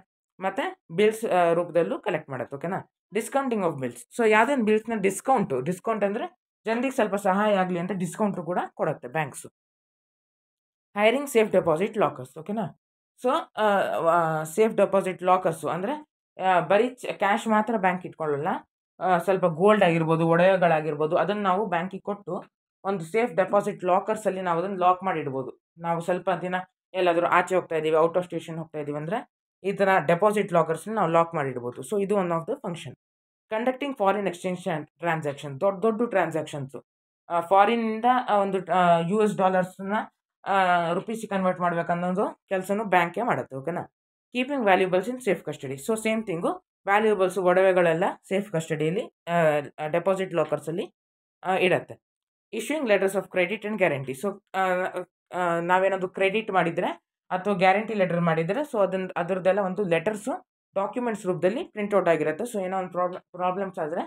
ಮತ್ತು ಬಿಲ್ಸ್ ರೂಪದಲ್ಲೂ ಕಲೆಕ್ಟ್ ಮಾಡುತ್ತೆ ಓಕೆನಾ ಡಿಸ್ಕೌಂಟಿಂಗ್ ಆಫ್ ಬಿಲ್ಸ್ ಸೊ ಯಾವುದೇನು ಬಿಲ್ಸ್ನ ಡಿಸ್ಕೌಂಟು ಡಿಸ್ಕೌಂಟ್ ಅಂದರೆ ಜನರಿಗೆ ಸ್ವಲ್ಪ ಸಹಾಯ ಆಗಲಿ ಅಂತ ಡಿಸ್ಕೌಂಟು ಕೂಡ ಕೊಡುತ್ತೆ banks hiring safe deposit lockers ಓಕೆನಾ ಸೊ ಸೇಫ್ ಡೆಪಾಸಿಟ್ ಲಾಕರ್ಸು ಅಂದರೆ ಬರೀ ಕ್ಯಾಶ್ ಮಾತ್ರ ಬ್ಯಾಂಕ್ ಇಟ್ಕೊಳ್ಳಲ್ಲ ಸ್ವಲ್ಪ ಗೋಲ್ಡ್ ಆಗಿರ್ಬೋದು ಒಡೆಯಗಳಾಗಿರ್ಬೋದು ಅದನ್ನು ನಾವು ಬ್ಯಾಂಕಿಗೆ ಕೊಟ್ಟು ಒಂದು ಸೇಫ್ ಡೆಪಾಸಿಟ್ ಲಾಕರ್ಸಲ್ಲಿ ನಾವು ಅದನ್ನು ಲಾಕ್ ಮಾಡಿಡ್ಬೋದು ನಾವು ಸ್ವಲ್ಪ ದಿನ ಎಲ್ಲಾದರೂ ಆಚೆ ಹೋಗ್ತಾ ಇದ್ದೀವಿ ಔಟ್ ಆಫ್ ಸ್ಟೇಷನ್ ಹೋಗ್ತಾ ಇದ್ದೀವಿ ಅಂದರೆ ಈ ಥರ ಡೆಪಾಸಿಟ್ ಲಾಕರ್ಸ್ನ ನಾವು ಲಾಕ್ ಮಾಡಿಡ್ಬೋದು ಸೊ ಇದು one of the function conducting foreign exchange transaction ದೊಡ್ಡ ದೊಡ್ಡ ಟ್ರಾನ್ಸಾಕ್ಷನ್ಸು ಫಾರಿನಿಂದ ಒಂದು ಯು ಎಸ್ ಡಾಲರ್ಸನ್ನ ರುಪೀಸಿಗೆ ಕನ್ವರ್ಟ್ ಮಾಡ್ಬೇಕನ್ನೋದು ಕೆಲಸನೂ ಬ್ಯಾಂಕೇ ಮಾಡುತ್ತೆ ಓಕೆನಾ keeping valuables in safe custody so same thing valuables ಒಡವೆಗಳೆಲ್ಲ ಸೇಫ್ ಕಸ್ಟಡಿಯಲ್ಲಿ ಡೆಪಾಸಿಟ್ ಲಾಕರ್ಸಲ್ಲಿ ಇಡತ್ತೆ issuing letters of credit and guarantee so ನಾವೇನಾದರೂ ಕ್ರೆಡಿಟ್ ಮಾಡಿದರೆ ಅಥವಾ ಗ್ಯಾರಂಟಿ ಲೆಟರ್ ಮಾಡಿದರೆ ಸೊ ಅದನ್ನ ಅದರದ್ದೆಲ್ಲ ಒಂದು ಲೆಟರ್ಸು ಡಾಕ್ಯುಮೆಂಟ್ಸ್ ರೂಪದಲ್ಲಿ ಪ್ರಿಂಟ್ಔಟ್ ಆಗಿರುತ್ತೆ ಸೊ ಏನೋ ಒಂದು ಪ್ರಾಬ್ಲಮ್ ಪ್ರಾಬ್ಲಮ್ಸ್ ಆದರೆ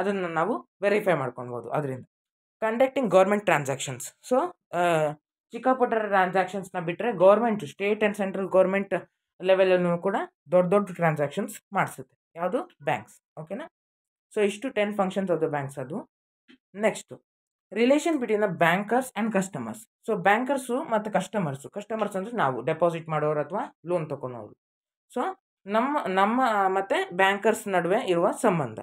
ಅದನ್ನು ನಾವು ವೆರಿಫೈ ಮಾಡ್ಕೊಳ್ಬೋದು ಅದರಿಂದ ಕಂಡಕ್ಟಿಂಗ್ ಗೌರ್ಮೆಂಟ್ ಟ್ರಾನ್ಸಾಕ್ಷನ್ಸ್ ಸೊ ಚಿಕ್ಕ ಟ್ರಾನ್ಸಾಕ್ಷನ್ಸ್ನ ಬಿಟ್ಟರೆ government state and central government ಲೆವೆಲನ್ನು ಕೂಡ ದೊಡ್ಡ ದೊಡ್ಡ ಟ್ರಾನ್ಸಾಕ್ಷನ್ಸ್ ಮಾಡಿಸುತ್ತೆ ಯಾವುದು ಬ್ಯಾಂಕ್ಸ್ ಓಕೆನಾ ಸೊ ಇಷ್ಟು ten functions of the banks ಅದು next relation between the bankers and customers so bankers ಮತ್ತು ಕಸ್ಟಮರ್ಸು ಕಸ್ಟಮರ್ಸ್ ಅಂದರೆ ನಾವು ಡೆಪಾಸಿಟ್ ಮಾಡೋರು ಅಥವಾ ಲೋನ್ ತೊಗೊಳೋರು ಸೊ ನಮ್ಮ ನಮ್ಮ ಮತ್ತು ಬ್ಯಾಂಕರ್ಸ್ ನಡುವೆ ಇರುವ ಸಂಬಂಧ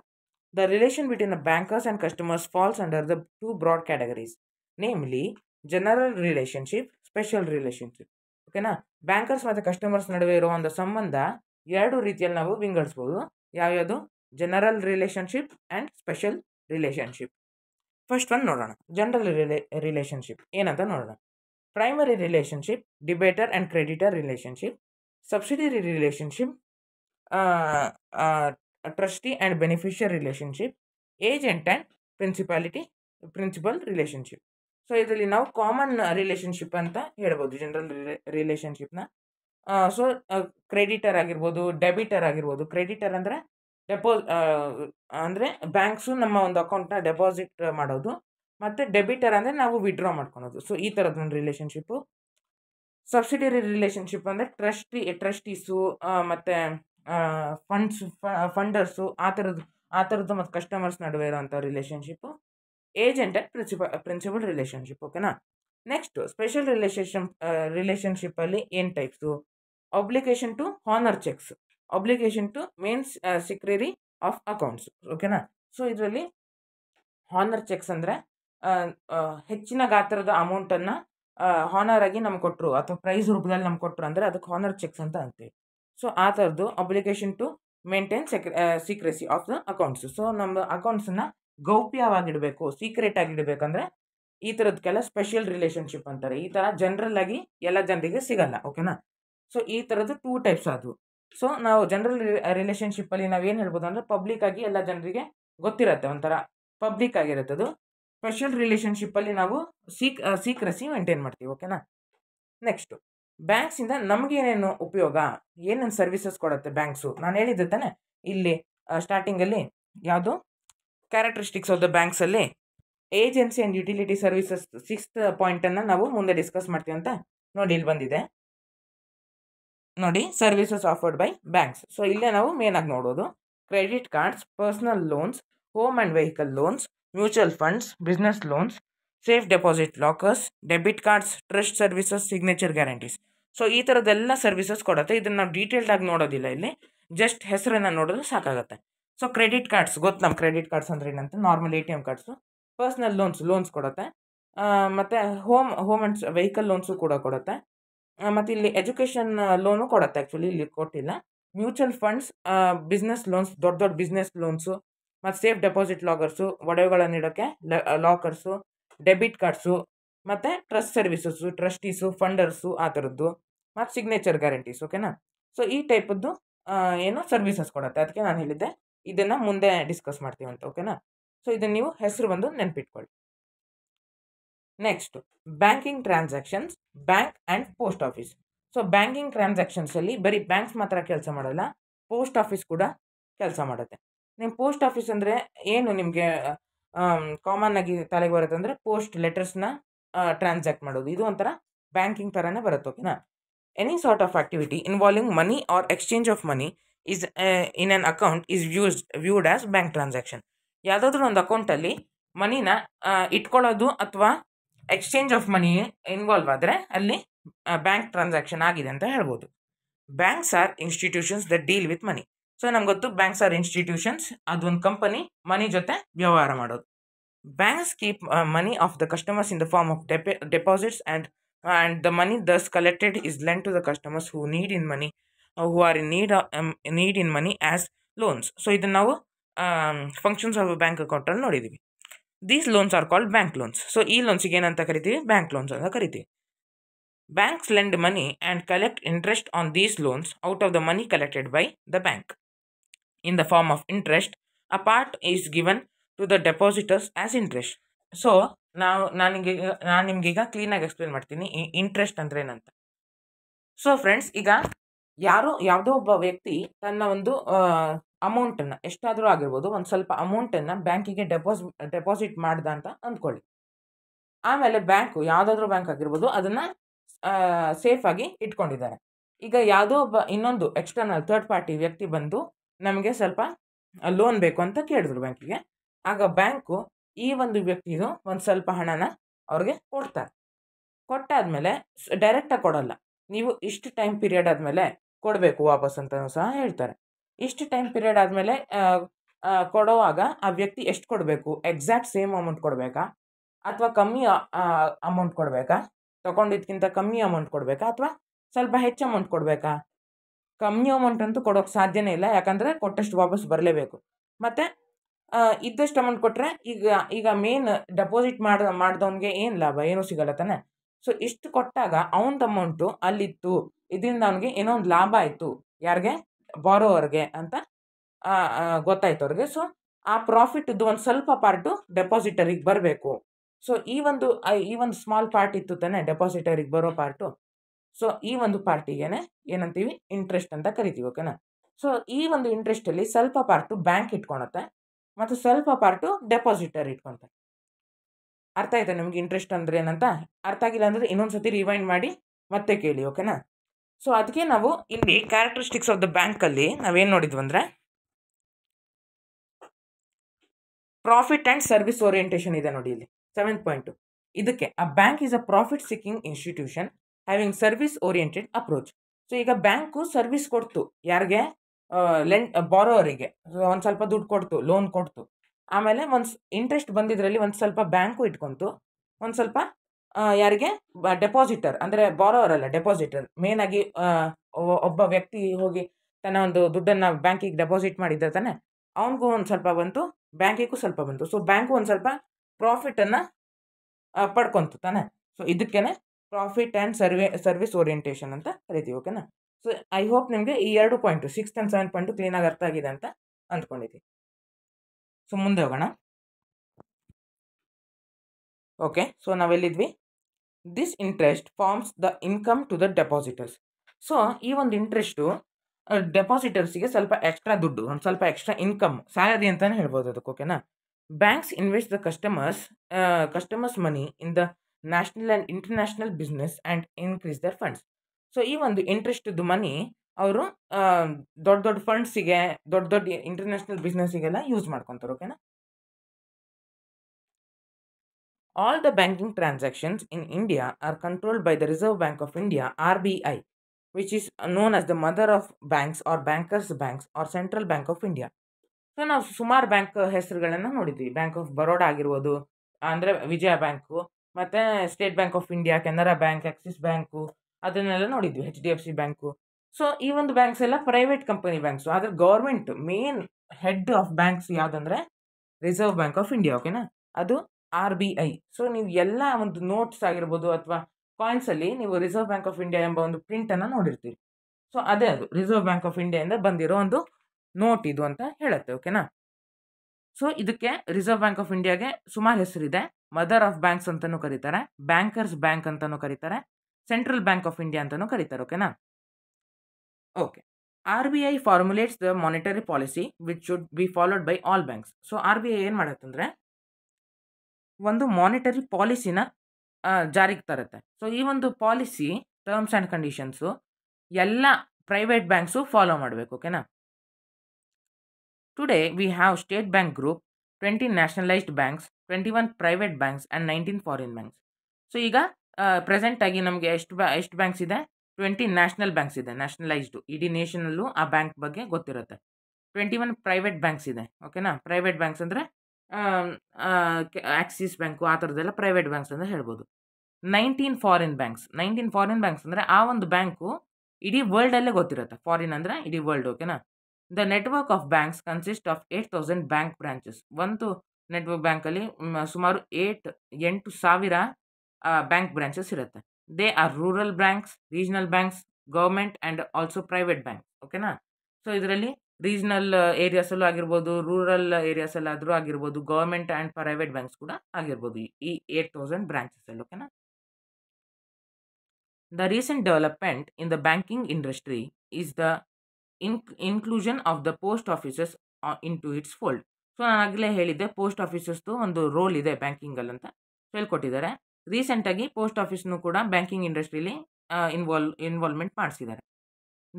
the relation between the bankers and customers falls under the two broad categories namely general relationship special relationship ಓಕೆನಾ ಬ್ಯಾಂಕರ್ಸ್ ಮತ್ತು ಕಸ್ಟಮರ್ಸ್ ನಡುವೆ ಇರೋ ಒಂದು ಸಂಬಂಧ ಎರಡು ರೀತಿಯಲ್ಲಿ ನಾವು ವಿಂಗಡಿಸ್ಬೋದು ಯಾವ್ಯಾವುದು general relationship and special relationship first ಒಂದು ನೋಡೋಣ ಜನರಲ್ ರಿಲೇ ರಿಲೇಷನ್ಶಿಪ್ ಏನಂತ ನೋಡೋಣ primary relationship debtor and creditor relationship subsidiary relationship trustee and beneficiary relationship agent and principality principal relationship so ಇದರಲ್ಲಿ ನಾವು ಕಾಮನ್ ರಿಲೇಷನ್ಶಿಪ್ uh, ಅಂತ ಹೇಳ್ಬೋದು ಜನರಲ್ ರಿಲೇಷನ್ಶಿಪ್ನ ಸೊ ಕ್ರೆಡಿಟರ್ ಆಗಿರ್ಬೋದು ಡೆಬಿಟರ್ ಆಗಿರ್ಬೋದು ಕ್ರೆಡಿಟರ್ ಅಂದರೆ ಡೆಪೋ ಅಂದರೆ ಬ್ಯಾಂಕ್ಸು ನಮ್ಮ ಒಂದು ಅಕೌಂಟ್ನ ಡೆಪಾಸಿಟ್ ಮಾಡೋದು ಮತ್ತು ಡೆಬಿಟರ್ ಅಂದರೆ ನಾವು ವಿಡ್ರಾ ಮಾಡ್ಕೊಳೋದು ಸೊ ಈ ಥರದ್ದು ಒಂದು ರಿಲೇಷನ್ಶಿಪ್ಪು ಸಬ್ಸಿಡಿಯರಿ ರಿಲೇಷನ್ಶಿಪ್ ಅಂದರೆ ಟ್ರಸ್ಟಿ ಟ್ರಸ್ಟೀಸು ಮತ್ತು ಫಂಡ್ಸ್ ಫಂಡರ್ಸು ಆ ಥರದ್ದು ಆ ಥರದ್ದು ಮತ್ತು ಕಸ್ಟಮರ್ಸ್ ನಡುವೆ ಇರೋಂಥ ರಿಲೇಷನ್ಶಿಪ್ಪು ಏಜೆಂಟ್ ಆ್ಯಂಡ್ ಪ್ರಿನ್ಸಿಪ ಪ್ರಿನ್ಸಿಪಲ್ ರಿಲೇಷನ್ಶಿಪ್ ಓಕೆನಾ ನೆಕ್ಸ್ಟು ಸ್ಪೆಷಲ್ ರಿಲೇಷನ್ಶಿಪ್ ರಿಲೇಷನ್ಶಿಪ್ಪಲ್ಲಿ ಏನು types obligation to honour cheques obligation to ಮೇನ್ಸ್ ಸಿಕ್ರೆರಿ ಆಫ್ ಅಕೌಂಟ್ಸ್ ಓಕೆನಾ ಸೊ ಇದರಲ್ಲಿ ಹಾನರ್ ಚೆಕ್ಸ್ ಅಂದರೆ ಹೆಚ್ಚಿನ ಗಾತ್ರದ ಅಮೌಂಟನ್ನು ಹಾನರ್ ಆಗಿ ನಮ್ಗೆ ಕೊಟ್ಟರು ಅಥವಾ ಪ್ರೈಸ್ ರೂಪದಲ್ಲಿ ನಮ್ಗೆ ಕೊಟ್ಟರು ಅಂದರೆ ಅದಕ್ಕೆ ಹಾನರ್ ಚೆಕ್ಸ್ ಅಂತ ಅಂತೀವಿ ಸೊ ಆ ಥರದ್ದು obligation to maintain sec secrecy of the accounts so ನಮ್ಮ ಅಕೌಂಟ್ಸನ್ನು ಗೌಪ್ಯವಾಗಿಡಬೇಕು ಸೀಕ್ರೆಟ್ ಆಗಿಡಬೇಕಂದ್ರೆ ಈ ಥರದ್ಕೆಲ್ಲ ಸ್ಪೆಷಲ್ ರಿಲೇಷನ್ಶಿಪ್ ಅಂತಾರೆ ಈ ಥರ ಜನರಲ್ ಆಗಿ ಎಲ್ಲ ಜನರಿಗೆ ಸಿಗಲ್ಲ ಓಕೆನಾ ಸೊ ಈ ಥರದ್ದು ಟೂ ಟೈಪ್ಸ್ ಅದು ಸೊ ನಾವು ಜನರಲ್ ರಿಲೇಷನ್ಶಿಪ್ಪಲ್ಲಿ ನಾವು ಏನು ಹೇಳ್ಬೋದು ಅಂದರೆ ಪಬ್ಲಿಕ್ ಆಗಿ ಎಲ್ಲ ಜನರಿಗೆ ಗೊತ್ತಿರುತ್ತೆ ಒಂಥರ ಪಬ್ಲಿಕ್ ಆಗಿರುತ್ತೆ ಅದು ಸ್ಪೆಷಲ್ ರಿಲೇಷನ್ಶಿಪ್ಪಲ್ಲಿ ನಾವು ಸೀಕ್ ಸೀಕ್ರೆಸಿ ಮೇಂಟೈನ್ ಮಾಡ್ತೀವಿ ಓಕೆನಾ ನೆಕ್ಸ್ಟು ಬ್ಯಾಂಕ್ಸಿಂದ ನಮಗೇನೇನು ಉಪಯೋಗ ಏನೇನು ಸರ್ವಿಸಸ್ ಕೊಡುತ್ತೆ ಬ್ಯಾಂಕ್ಸು ನಾನು ಹೇಳಿದ್ದೆ ತಾನೆ ಇಲ್ಲಿ ಸ್ಟಾರ್ಟಿಂಗಲ್ಲಿ ಯಾವುದು ಕ್ಯಾರೆಕ್ಟರಿಸ್ಟಿಕ್ಸ್ ಆಫ್ ದ ಬ್ಯಾಂಕ್ಸ್ ಅಲ್ಲಿ agency and utility services sixth ಪಾಯಿಂಟನ್ನು ನಾವು ಮುಂದೆ ಡಿಸ್ಕಸ್ ಮಾಡ್ತೀವಿ ಅಂತ ನೋಡಿ ಇಲ್ಲಿ ಬಂದಿದೆ ನೋಡಿ services offered by banks so ಇಲ್ಲೇ ನಾವು ಮೇನ್ ಆಗಿ ನೋಡೋದು credit cards personal loans home and vehicle loans mutual funds business loans safe deposit lockers debit cards trust services signature guarantees so ಈ ಥರದ್ದೆಲ್ಲ ಸರ್ವಿಸಸ್ ಕೊಡುತ್ತೆ ಇದನ್ನು ನಾವು ಡೀಟೇಲ್ಡ್ ಆಗಿ ನೋಡೋದಿಲ್ಲ ಇಲ್ಲಿ ಜಸ್ಟ್ ಹೆಸರನ್ನು ನೋಡಿದ್ರೆ ಸಾಕಾಗತ್ತೆ ಸೊ ಕ್ರೆಡಿಟ್ ಕಾರ್ಡ್ಸ್ ಗೊತ್ತು ನಮ್ಮ ಕ್ರೆಡಿಟ್ ಕಾರ್ಡ್ಸ್ ಅಂದರೆ ಏನಂತ normal A T M cards personal loans loans ಕೊಡುತ್ತೆ ಮತ್ತು ಹೋಮ್ ಹೋಮ್ ಅಂಡ್ಸ್ ವೆಹಿಕಲ್ ಲೋನ್ಸು ಕೂಡ ಕೊಡುತ್ತೆ ಮತ್ತು ಇಲ್ಲಿ ಎಜುಕೇಷನ್ ಲೋನು ಕೊಡುತ್ತೆ ಆ್ಯಕ್ಚುಲಿ ಇಲ್ಲಿ ಕೊಟ್ಟಿಲ್ಲ ಮ್ಯೂಚುವಲ್ ಫಂಡ್ಸ್ ಬಿಸ್ನೆಸ್ ಲೋನ್ಸ್ ದೊಡ್ಡ ದೊಡ್ಡ ಬಿಸ್ನೆಸ್ ಲೋನ್ಸು ಮತ್ತು ಸೇಫ್ ಡೆಪಾಸಿಟ್ ಲಾಕರ್ಸು ಒಡವೆಗಳನ್ನು ಇಡೋಕ್ಕೆ ಲಾಕರ್ಸು ಡೆಬಿಟ್ ಕಾರ್ಡ್ಸು ಮತ್ತು ಟ್ರಸ್ಟ್ ಸರ್ವಿಸಸ್ಸು ಟ್ರಸ್ಟೀಸು ಫಂಡರ್ಸು ಆ ಥರದ್ದು ಮತ್ತು ಸಿಗ್ನೇಚರ್ ಗ್ಯಾರಂಟೀಸ್ ಓಕೆನಾ ಸೊ ಈ ಟೈಪದ್ದು ಏನು ಸರ್ವಿಸಸ್ ಕೊಡುತ್ತೆ ಅದಕ್ಕೆ ನಾನು ಹೇಳಿದ್ದೆ ಇದನ್ನು ಮುಂದೆ ಡಿಸ್ಕಸ್ ಮಾಡ್ತೀವಂತ ಓಕೆನಾ ಸೊ ಇದನ್ನು ನೀವು ಹೆಸರು ಬಂದು ನೆನಪಿಟ್ಕೊಳ್ಳಿ next banking transactions bank and post office so banking ಟ್ರಾನ್ಸಾಕ್ಷನ್ಸಲ್ಲಿ ಬರೀ ಬ್ಯಾಂಕ್ಸ್ ಮಾತ್ರ ಕೆಲಸ ಮಾಡೋಲ್ಲ ಪೋಸ್ಟ್ ಆಫೀಸ್ ಕೂಡ ಕೆಲಸ ಮಾಡುತ್ತೆ ನೀವು ಪೋಸ್ಟ್ ಆಫೀಸ್ ಅಂದರೆ ಏನು ನಿಮಗೆ ಕಾಮನ್ ಆಗಿ ತಲೆಗೆ ಬರುತ್ತೆ ಅಂದರೆ ಪೋಸ್ಟ್ ಲೆಟರ್ಸ್ನ ಟ್ರಾನ್ಸಾಕ್ಟ್ ಮಾಡೋದು ಇದು ಒಂಥರ ಬ್ಯಾಂಕಿಂಗ್ ಥರನೇ ಬರುತ್ತೆ ಓಕೆನಾ any sort of activity involving money or exchange of money is in an account is used viewed as bank transaction ಯಾವುದಾದ್ರೂ ಒಂದು ಅಕೌಂಟಲ್ಲಿ ಮನಿನ ಇಟ್ಕೊಳ್ಳೋದು ಅಥವಾ ಎಕ್ಸ್ಚೇಂಜ್ ಆಫ್ ಮನಿ ಇನ್ವಾಲ್ವ್ ಆದರೆ ಅಲ್ಲಿ ಬ್ಯಾಂಕ್ ಟ್ರಾನ್ಸಾಕ್ಷನ್ ಆಗಿದೆ ಅಂತ ಹೇಳ್ಬೋದು banks are institutions the deal with money so ನಮ್ಗೆ ಗೊತ್ತು ಬ್ಯಾಂಕ್ಸ್ ಆರ್ ಇನ್ಸ್ಟಿಟ್ಯೂಷನ್ಸ್ ಅದೊಂದು ಕಂಪನಿ ಮನಿ ಜೊತೆ ವ್ಯವಹಾರ ಮಾಡೋದು banks keep money of the customers in the form of ಡೆಪೆ deposits and and the money thus collected is lend to the customers who need in money who are in need need in money as loans so ಇದನ್ನು ನಾವು functions of bank ಅಕೌಂಟಲ್ಲಿ ನೋಡಿದ್ದೀವಿ these loans are called bank loans so ಈ ಲೋನ್ಸಿಗೆ ಏನಂತ ಕರಿತೀವಿ bank loans ಅಂತ ಕರಿತೀವಿ banks lend money and collect interest on these loans out of the money collected by the bank in the form of interest a part is given to the depositors as interest so ನಾವು ನಾನಿಗೆ ನಾನು ನಿಮಗೀಗ ಕ್ಲೀನಾಗಿ explain ಮಾಡ್ತೀನಿ interest ಅಂದರೆ ಏನಂತ so friends ಈಗ ಯಾರೋ ಯಾವುದೋ ಒಬ್ಬ ವ್ಯಕ್ತಿ ತನ್ನ ಒಂದು ಅಮೌಂಟನ್ನು ಎಷ್ಟಾದರೂ ಆಗಿರ್ಬೋದು ಒಂದು ಸ್ವಲ್ಪ ಅಮೌಂಟನ್ನು ಬ್ಯಾಂಕಿಗೆ ಡೆಪಾಸಿ ಡೆಪಾಸಿಟ್ ಮಾಡ್ದ ಅಂತ ಅಂದ್ಕೊಳ್ಳಿ ಆಮೇಲೆ ಬ್ಯಾಂಕು ಯಾವುದಾದ್ರೂ ಬ್ಯಾಂಕ್ ಆಗಿರ್ಬೋದು ಅದನ್ನು ಸೇಫಾಗಿ ಇಟ್ಕೊಂಡಿದ್ದಾರೆ ಈಗ ಯಾವುದೋ ಒಬ್ಬ ಇನ್ನೊಂದು ಎಕ್ಸ್ಟರ್ನಲ್ ಥರ್ಡ್ ಪಾರ್ಟಿ ವ್ಯಕ್ತಿ ಬಂದು ನಮಗೆ ಸ್ವಲ್ಪ ಲೋನ್ ಬೇಕು ಅಂತ ಕೇಳಿದ್ರು ಬ್ಯಾಂಕಿಗೆ ಆಗ ಬ್ಯಾಂಕು ಈ ಒಂದು ವ್ಯಕ್ತಿದು ಒಂದು ಸ್ವಲ್ಪ ಹಣನ ಅವ್ರಿಗೆ ಕೊಡ್ತಾರೆ ಕೊಟ್ಟಾದ ಮೇಲೆ ಡೈರೆಕ್ಟಾಗಿ ಕೊಡೋಲ್ಲ ನೀವು ಇಷ್ಟು ಟೈಮ್ ಪೀರಿಯಡ್ ಆದಮೇಲೆ ಕೊಡಬೇಕು ವಾಪಸ್ ಅಂತಲೂ ಸಹ ಹೇಳ್ತಾರೆ ಇಷ್ಟು ಟೈಮ್ ಪೀರಿಯಡ್ ಆದಮೇಲೆ ಕೊಡೋವಾಗ ಆ ವ್ಯಕ್ತಿ ಎಷ್ಟು ಕೊಡಬೇಕು ಎಕ್ಸಾಕ್ಟ್ ಸೇಮ್ ಅಮೌಂಟ್ ಕೊಡಬೇಕಾ ಅಥವಾ ಕಮ್ಮಿ ಅಮೌಂಟ್ ಕೊಡಬೇಕಾ ತೊಗೊಂಡಿದ್ದಕ್ಕಿಂತ ಕಮ್ಮಿ ಅಮೌಂಟ್ ಕೊಡಬೇಕಾ ಅಥವಾ ಸ್ವಲ್ಪ ಹೆಚ್ಚು ಅಮೌಂಟ್ ಕೊಡಬೇಕಾ ಕಮ್ಮಿ ಅಮೌಂಟ್ ಅಂತೂ ಕೊಡೋಕೆ ಸಾಧ್ಯನೇ ಇಲ್ಲ ಯಾಕಂದರೆ ಕೊಟ್ಟಷ್ಟು ವಾಪಸ್ ಬರಲೇಬೇಕು ಮತ್ತು ಇದ್ದಷ್ಟು ಅಮೌಂಟ್ ಕೊಟ್ಟರೆ ಈಗ ಈಗ ಮೇನ್ ಡೆಪಾಸಿಟ್ ಮಾಡ ಮಾಡಿದವನಿಗೆ ಏನು ಲಾಭ ಏನೂ ಸಿಗಲ್ಲ ತಾನೆ ಸೊ ಇಷ್ಟು ಕೊಟ್ಟಾಗ ಅವನ್ ಅಮೌಂಟು ಅಲ್ಲಿತ್ತು ಇದರಿಂದ ಅವನಿಗೆ ಏನೋ ಒಂದು ಲಾಭ ಆಯಿತು ಯಾರಿಗೆ ಬಾರೋವರ್ಗೆ ಅಂತ ಗೊತ್ತಾಯ್ತು ಅವ್ರಿಗೆ ಸೊ ಆ ಪ್ರಾಫಿಟ್ದು ಒಂದು ಸ್ವಲ್ಪ ಪಾರ್ಟು ಡೆಪಾಸಿಟರಿಗೆ ಬರಬೇಕು ಸೊ ಈ ಒಂದು ಈ ಒಂದು ಸ್ಮಾಲ್ ಪಾರ್ಟ್ ಇತ್ತು ತಾನೆ ಡೆಪಾಸಿಟರಿಗೆ ಬರೋ ಪಾರ್ಟು ಸೊ ಈ ಒಂದು ಪಾರ್ಟಿಗೆ ಏನಂತೀವಿ ಇಂಟ್ರೆಸ್ಟ್ ಅಂತ ಕರಿತೀವಿ ಓಕೆನಾ ಸೊ ಈ ಒಂದು ಇಂಟ್ರೆಸ್ಟಲ್ಲಿ ಸ್ವಲ್ಪ ಪಾರ್ಟು ಬ್ಯಾಂಕ್ ಇಟ್ಕೊಳತ್ತೆ ಮತ್ತು ಸ್ವಲ್ಪ ಪಾರ್ಟು ಡೆಪಾಸಿಟರ್ ಇಟ್ಕೊತಾರೆ ಅರ್ಥ ಆಯ್ತಾ ನಿಮ್ಗೆ ಇಂಟ್ರೆಸ್ಟ್ ಅಂದರೆ ಏನಂತ ಅರ್ಥ ಆಗಿಲ್ಲ ಅಂದರೆ ಇನ್ನೊಂದು ಸತಿ ರಿವೈಂಡ್ ಮಾಡಿ ಮತ್ತೆ ಕೇಳಿ ಓಕೆನಾ ಸೊ ಅದಕ್ಕೆ ನಾವು ಇಲ್ಲಿ ಕ್ಯಾರೆಕ್ಟರಿಸ್ಟಿಕ್ಸ್ ಆಫ್ ದ ಬ್ಯಾಂಕಲ್ಲಿ ನಾವೇನು ನೋಡಿದ್ವಿ ಅಂದರೆ ಪ್ರಾಫಿಟ್ ಆ್ಯಂಡ್ ಸರ್ವಿಸ್ ಓರಿಯೆಂಟೇಷನ್ ಇದೆ ನೋಡಿ ಇಲ್ಲಿ ಸೆವೆಂತ್ ಪಾಯಿಂಟು ಇದಕ್ಕೆ ಆ bank is a profit seeking institution having service oriented approach so ಈಗ ಬ್ಯಾಂಕು ಸರ್ವಿಸ್ ಕೊಡ್ತು ಯಾರಿಗೆ ಲೆಂಡ್ ಬಾರೋವರಿಗೆ ಒಂದು ಸ್ವಲ್ಪ ದುಡ್ಡು ಕೊಡ್ತು ಲೋನ್ ಕೊಡ್ತು ಆಮೇಲೆ ಒಂದು ಇಂಟ್ರೆಸ್ಟ್ ಬಂದಿದ್ರಲ್ಲಿ ಒಂದು ಸ್ವಲ್ಪ ಬ್ಯಾಂಕು ಇಟ್ಕೊಂತು ಒಂದು ಸ್ವಲ್ಪ ಯಾರಿಗೆ ಡೆಪಾಸಿಟರ್ ಅಂದರೆ ಬಾರೋವರ್ ಅಲ್ಲ ಡೆಪಾಸಿಟರ್ ಮೇನಾಗಿ ಒಬ್ಬ ವ್ಯಕ್ತಿ ಹೋಗಿ ತನ್ನ ಒಂದು ದುಡ್ಡನ್ನು ಬ್ಯಾಂಕಿಗೆ ಡೆಪಾಸಿಟ್ ಮಾಡಿದ್ದ ತಾನೆ ಅವನಿಗೂ ಒಂದು ಸ್ವಲ್ಪ ಬಂತು ಬ್ಯಾಂಕಿಗೂ ಸ್ವಲ್ಪ ಬಂತು ಸೊ ಬ್ಯಾಂಕು ಒಂದು ಸ್ವಲ್ಪ ಪ್ರಾಫಿಟನ್ನು ಪಡ್ಕೊತು ತಾನೆ ಸೊ ಇದಕ್ಕೇನೆ ಪ್ರಾಫಿಟ್ ಆ್ಯಂಡ್ ಸರ್ವೆ ಸರ್ವಿಸ್ ಓರಿಯೆಂಟೇಷನ್ ಅಂತ ಕರಿತೀವಿ ಓಕೆನಾ ಸೊ ಐ ಹೋಪ್ ನಿಮಗೆ ಈ ಎರಡು point six and seven point ಕ್ಲೀನಾಗಿ ಅರ್ಥ ಆಗಿದೆ ಅಂತ ಅಂದ್ಕೊಂಡಿದ್ದೀನಿ ಸೊ ಮುಂದೆ ಹೋಗೋಣ ಓಕೆ ಸೊ ನಾವೆಲ್ಲಿದ್ವಿ this interest forms the income to the depositors so ಈ ಒಂದು ಇಂಟ್ರೆಸ್ಟು ಡೆಪಾಸಿಟರ್ಸಿಗೆ ಸ್ವಲ್ಪ ಎಕ್ಸ್ಟ್ರಾ ದುಡ್ಡು ಒಂದು ಸ್ವಲ್ಪ ಎಕ್ಸ್ಟ್ರಾ ಇನ್ಕಮ್ ಸ್ಯಾಲರಿ ಅಂತಲೇ ಹೇಳ್ಬೋದು ಅದಕ್ಕೆ ಓಕೆನಾ banks invest the customers customers money in the national and international business and increase their funds so ಈ ಒಂದು ಇಂಟ್ರೆಸ್ಟ್ದು ಮನಿ ಅವರು ದೊಡ್ಡ ದೊಡ್ಡ ಫಂಡ್ಸಿಗೆ ದೊಡ್ಡ ದೊಡ್ಡ ಇಂಟರ್ನ್ಯಾಷನಲ್ ಬಿಸ್ನೆಸ್ಸಿಗೆಲ್ಲ ಯೂಸ್ ಮಾಡ್ಕೊತಾರೆ ಓಕೆನಾ all the banking transactions in India are controlled by the reserve bank of India R B I which is known as the mother of banks or bankers banks are central bank of India so ನಾವು ಸುಮಾರು bank ಹೆಸರುಗಳನ್ನು ನೋಡಿದ್ವಿ bank of Baroda ಆಗಿರ್ಬೋದು ಅಂದರೆ Vijaya bank ಮತ್ತು state bank of India Canara bank Axis bank ಅದನ್ನೆಲ್ಲ ನೋಡಿದ್ವಿ H D F C bank so ಈ ಒಂದು ಬ್ಯಾಂಕ್ಸ್ ಎಲ್ಲ ಪ್ರೈವೇಟ್ ಕಂಪನಿ ಬ್ಯಾಂಕ್ಸ್ ಆದರೆ government main head of banks ಯಾವ್ದಂದ್ರೆ ರಿಸರ್ವ್ ಬ್ಯಾಂಕ್ ಆಫ್ ಇಂಡಿಯಾ ಓಕೆನಾ ಅದು ಆರ್ ಬಿ ಐ ಸೊ ನೀವು ಎಲ್ಲ ಒಂದು ನೋಟ್ಸ್ ಆಗಿರ್ಬೋದು ಅಥವಾ ಅಲ್ಲಿ ನೀವು ರಿಸರ್ವ್ ಬ್ಯಾಂಕ್ ಆಫ್ ಇಂಡಿಯಾ ಎಂಬ ಒಂದು ಪ್ರಿಂಟನ್ನು ನೋಡಿರ್ತೀವಿ ಸೊ ಅದೇ ಅದು ರಿಸರ್ವ್ ಬ್ಯಾಂಕ್ ಆಫ್ ಇಂಡಿಯಾಯಿಂದ ಬಂದಿರೋ ಒಂದು ನೋಟ್ ಇದು ಅಂತ ಹೇಳುತ್ತೆ ಓಕೆನಾ ಸೊ ಇದಕ್ಕೆ ರಿಸರ್ವ್ ಬ್ಯಾಂಕ್ ಆಫ್ ಇಂಡಿಯಾಗೆ ಸುಮಾರು ಹೆಸರಿದೆ ಮದರ್ ಆಫ್ ಬ್ಯಾಂಕ್ಸ್ ಅಂತಲೂ ಕರೀತಾರೆ ಬ್ಯಾಂಕರ್ಸ್ ಬ್ಯಾಂಕ್ ಅಂತಲೂ ಕರೀತಾರೆ ಸೆಂಟ್ರಲ್ ಬ್ಯಾಂಕ್ ಆಫ್ ಇಂಡಿಯಾ ಅಂತಲೂ ಕರೀತಾರೆ ಓಕೆನಾ Okay. RBI formulates the monetary policy which should be followed by all banks. So RBI ಏನು ಅಂದರೆ ಒಂದು ಮಾನಿಟರಿ ಪಾಲಿಸಿನ ಜಾರಿಗೆ ತರುತ್ತೆ ಸೊ ಈ ಒಂದು ಪಾಲಿಸಿ ಟರ್ಮ್ಸ್ ಆ್ಯಂಡ್ ಕಂಡೀಷನ್ಸು ಎಲ್ಲ ಪ್ರೈವೇಟ್ ಬ್ಯಾಂಕ್ಸು ಫಾಲೋ ಮಾಡಬೇಕು ಓಕೆನಾ today we have state bank group twenty nationalised banks twenty one private banks and nineteen foreign banks so ಈಗ ಪ್ರೆಸೆಂಟಾಗಿ ನಮಗೆ ಎಷ್ಟು ಬ್ಯಾ ಎಷ್ಟು ಬ್ಯಾಂಕ್ಸ್ ಇದೆ ಟ್ವೆಂಟಿ ನ್ಯಾಷನಲ್ ಬ್ಯಾಂಕ್ಸ್ ಇದೆ ನ್ಯಾಷನಲೈಸ್ಡ್ ಇಡೀ ನೇಷನಲ್ಲೂ ಆ ಬ್ಯಾಂಕ್ ಬಗ್ಗೆ ಗೊತ್ತಿರುತ್ತೆ ಟ್ವೆಂಟಿ ಒನ್ ಪ್ರೈವೇಟ್ ಬ್ಯಾಂಕ್ಸ್ ಇದೆ ಓಕೆನಾ ಪ್ರೈವೇಟ್ ಬ್ಯಾಂಕ್ಸ್ ಅಂದರೆ ಆಕ್ಸಿಸ್ ಬ್ಯಾಂಕು ಆ ಥರದ್ದೆಲ್ಲ ಪ್ರೈವೇಟ್ ಬ್ಯಾಂಕ್ಸ್ ಅಂತ ಹೇಳ್ಬೋದು nineteen foreign banks nineteen foreign banks ಅಂದರೆ ಆ ಒಂದು ಬ್ಯಾಂಕು ಇಡೀ ವರ್ಲ್ಡಲ್ಲೇ ಗೊತ್ತಿರುತ್ತೆ ಫಾರಿನ್ ಅಂದರೆ ಇಡೀ ವರ್ಲ್ಡ್ ಓಕೆನಾ the network of banks consist of eight thousand bank branches ಒಂದು ನೆಟ್ವರ್ಕ್ ಬ್ಯಾಂಕಲ್ಲಿ ಸುಮಾರು ಏಟ್ ಎಂಟು ಸಾವಿರ ಬ್ಯಾಂಕ್ ಬ್ರಾಂಚಸ್ ಇರುತ್ತೆ they are rural banks regional banks government and also private bank ಓಕೆನಾ ಸೊ ಇದರಲ್ಲಿ ರೀಜ್ನಲ್ ಏರಿಯಾಸಲ್ಲೂ ಆಗಿರ್ಬೋದು ರೂರಲ್ ಏರಿಯಾಸಲ್ಲಾದರೂ uh, ಆಗಿರ್ಬೋದು ಗೌರ್ಮೆಂಟ್ ಆ್ಯಂಡ್ ಪ್ರೈವೇಟ್ ಬ್ಯಾಂಕ್ಸ್ ಕೂಡ ಆಗಿರ್ಬೋದು ಈ ಏಟ್ ತೌಸಂಡ್ ಬ್ರಾಂಚಸಲ್ಲಿ ಓಕೆನಾ the recent development in the banking industry is the in inclusion of the post offices in to its fold so ನಾನು ಆಗಲೇ ಹೇಳಿದ್ದೆ ಪೋಸ್ಟ್ ಆಫೀಸಸ್ದು ಒಂದು ರೋಲ್ ಇದೆ ಬ್ಯಾಂಕಿಂಗಲ್ಲಿ ಅಂತ ಹೇಳ್ಕೊಟ್ಟಿದ್ದಾರೆ ರೀಸೆಂಟಾಗಿ ಪೋಸ್ಟ್ ಆಫೀಸ್ನೂ ಕೂಡ ಬ್ಯಾಂಕಿಂಗ್ ಇಂಡಸ್ಟ್ರೀಲಿ ಇನ್ವಾಲ್ ಇನ್ವಾಲ್ವ್ಮೆಂಟ್ ಮಾಡಿಸಿದ್ದಾರೆ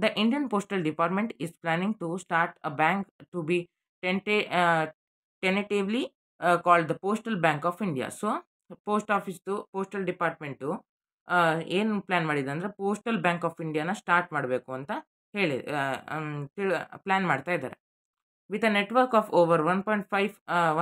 the Indian postal department is planning to start a bank to be ಟೆಂಟೆ tentatively called the postal bank of India so post ಆಫೀಸ್ದು ಪೋಸ್ಟಲ್ ಡಿಪಾರ್ಟ್ಮೆಂಟು ಏನು ಪ್ಲ್ಯಾನ್ ಮಾಡಿದೆ ಅಂದರೆ ಪೋಸ್ಟಲ್ ಬ್ಯಾಂಕ್ ಆಫ್ ಇಂಡಿಯಾನ ಸ್ಟಾರ್ಟ್ ಮಾಡಬೇಕು ಅಂತ ಹೇಳಿ ಪ್ಲ್ಯಾನ್ ಮಾಡ್ತಾ ಇದ್ದಾರೆ with a network of over one point five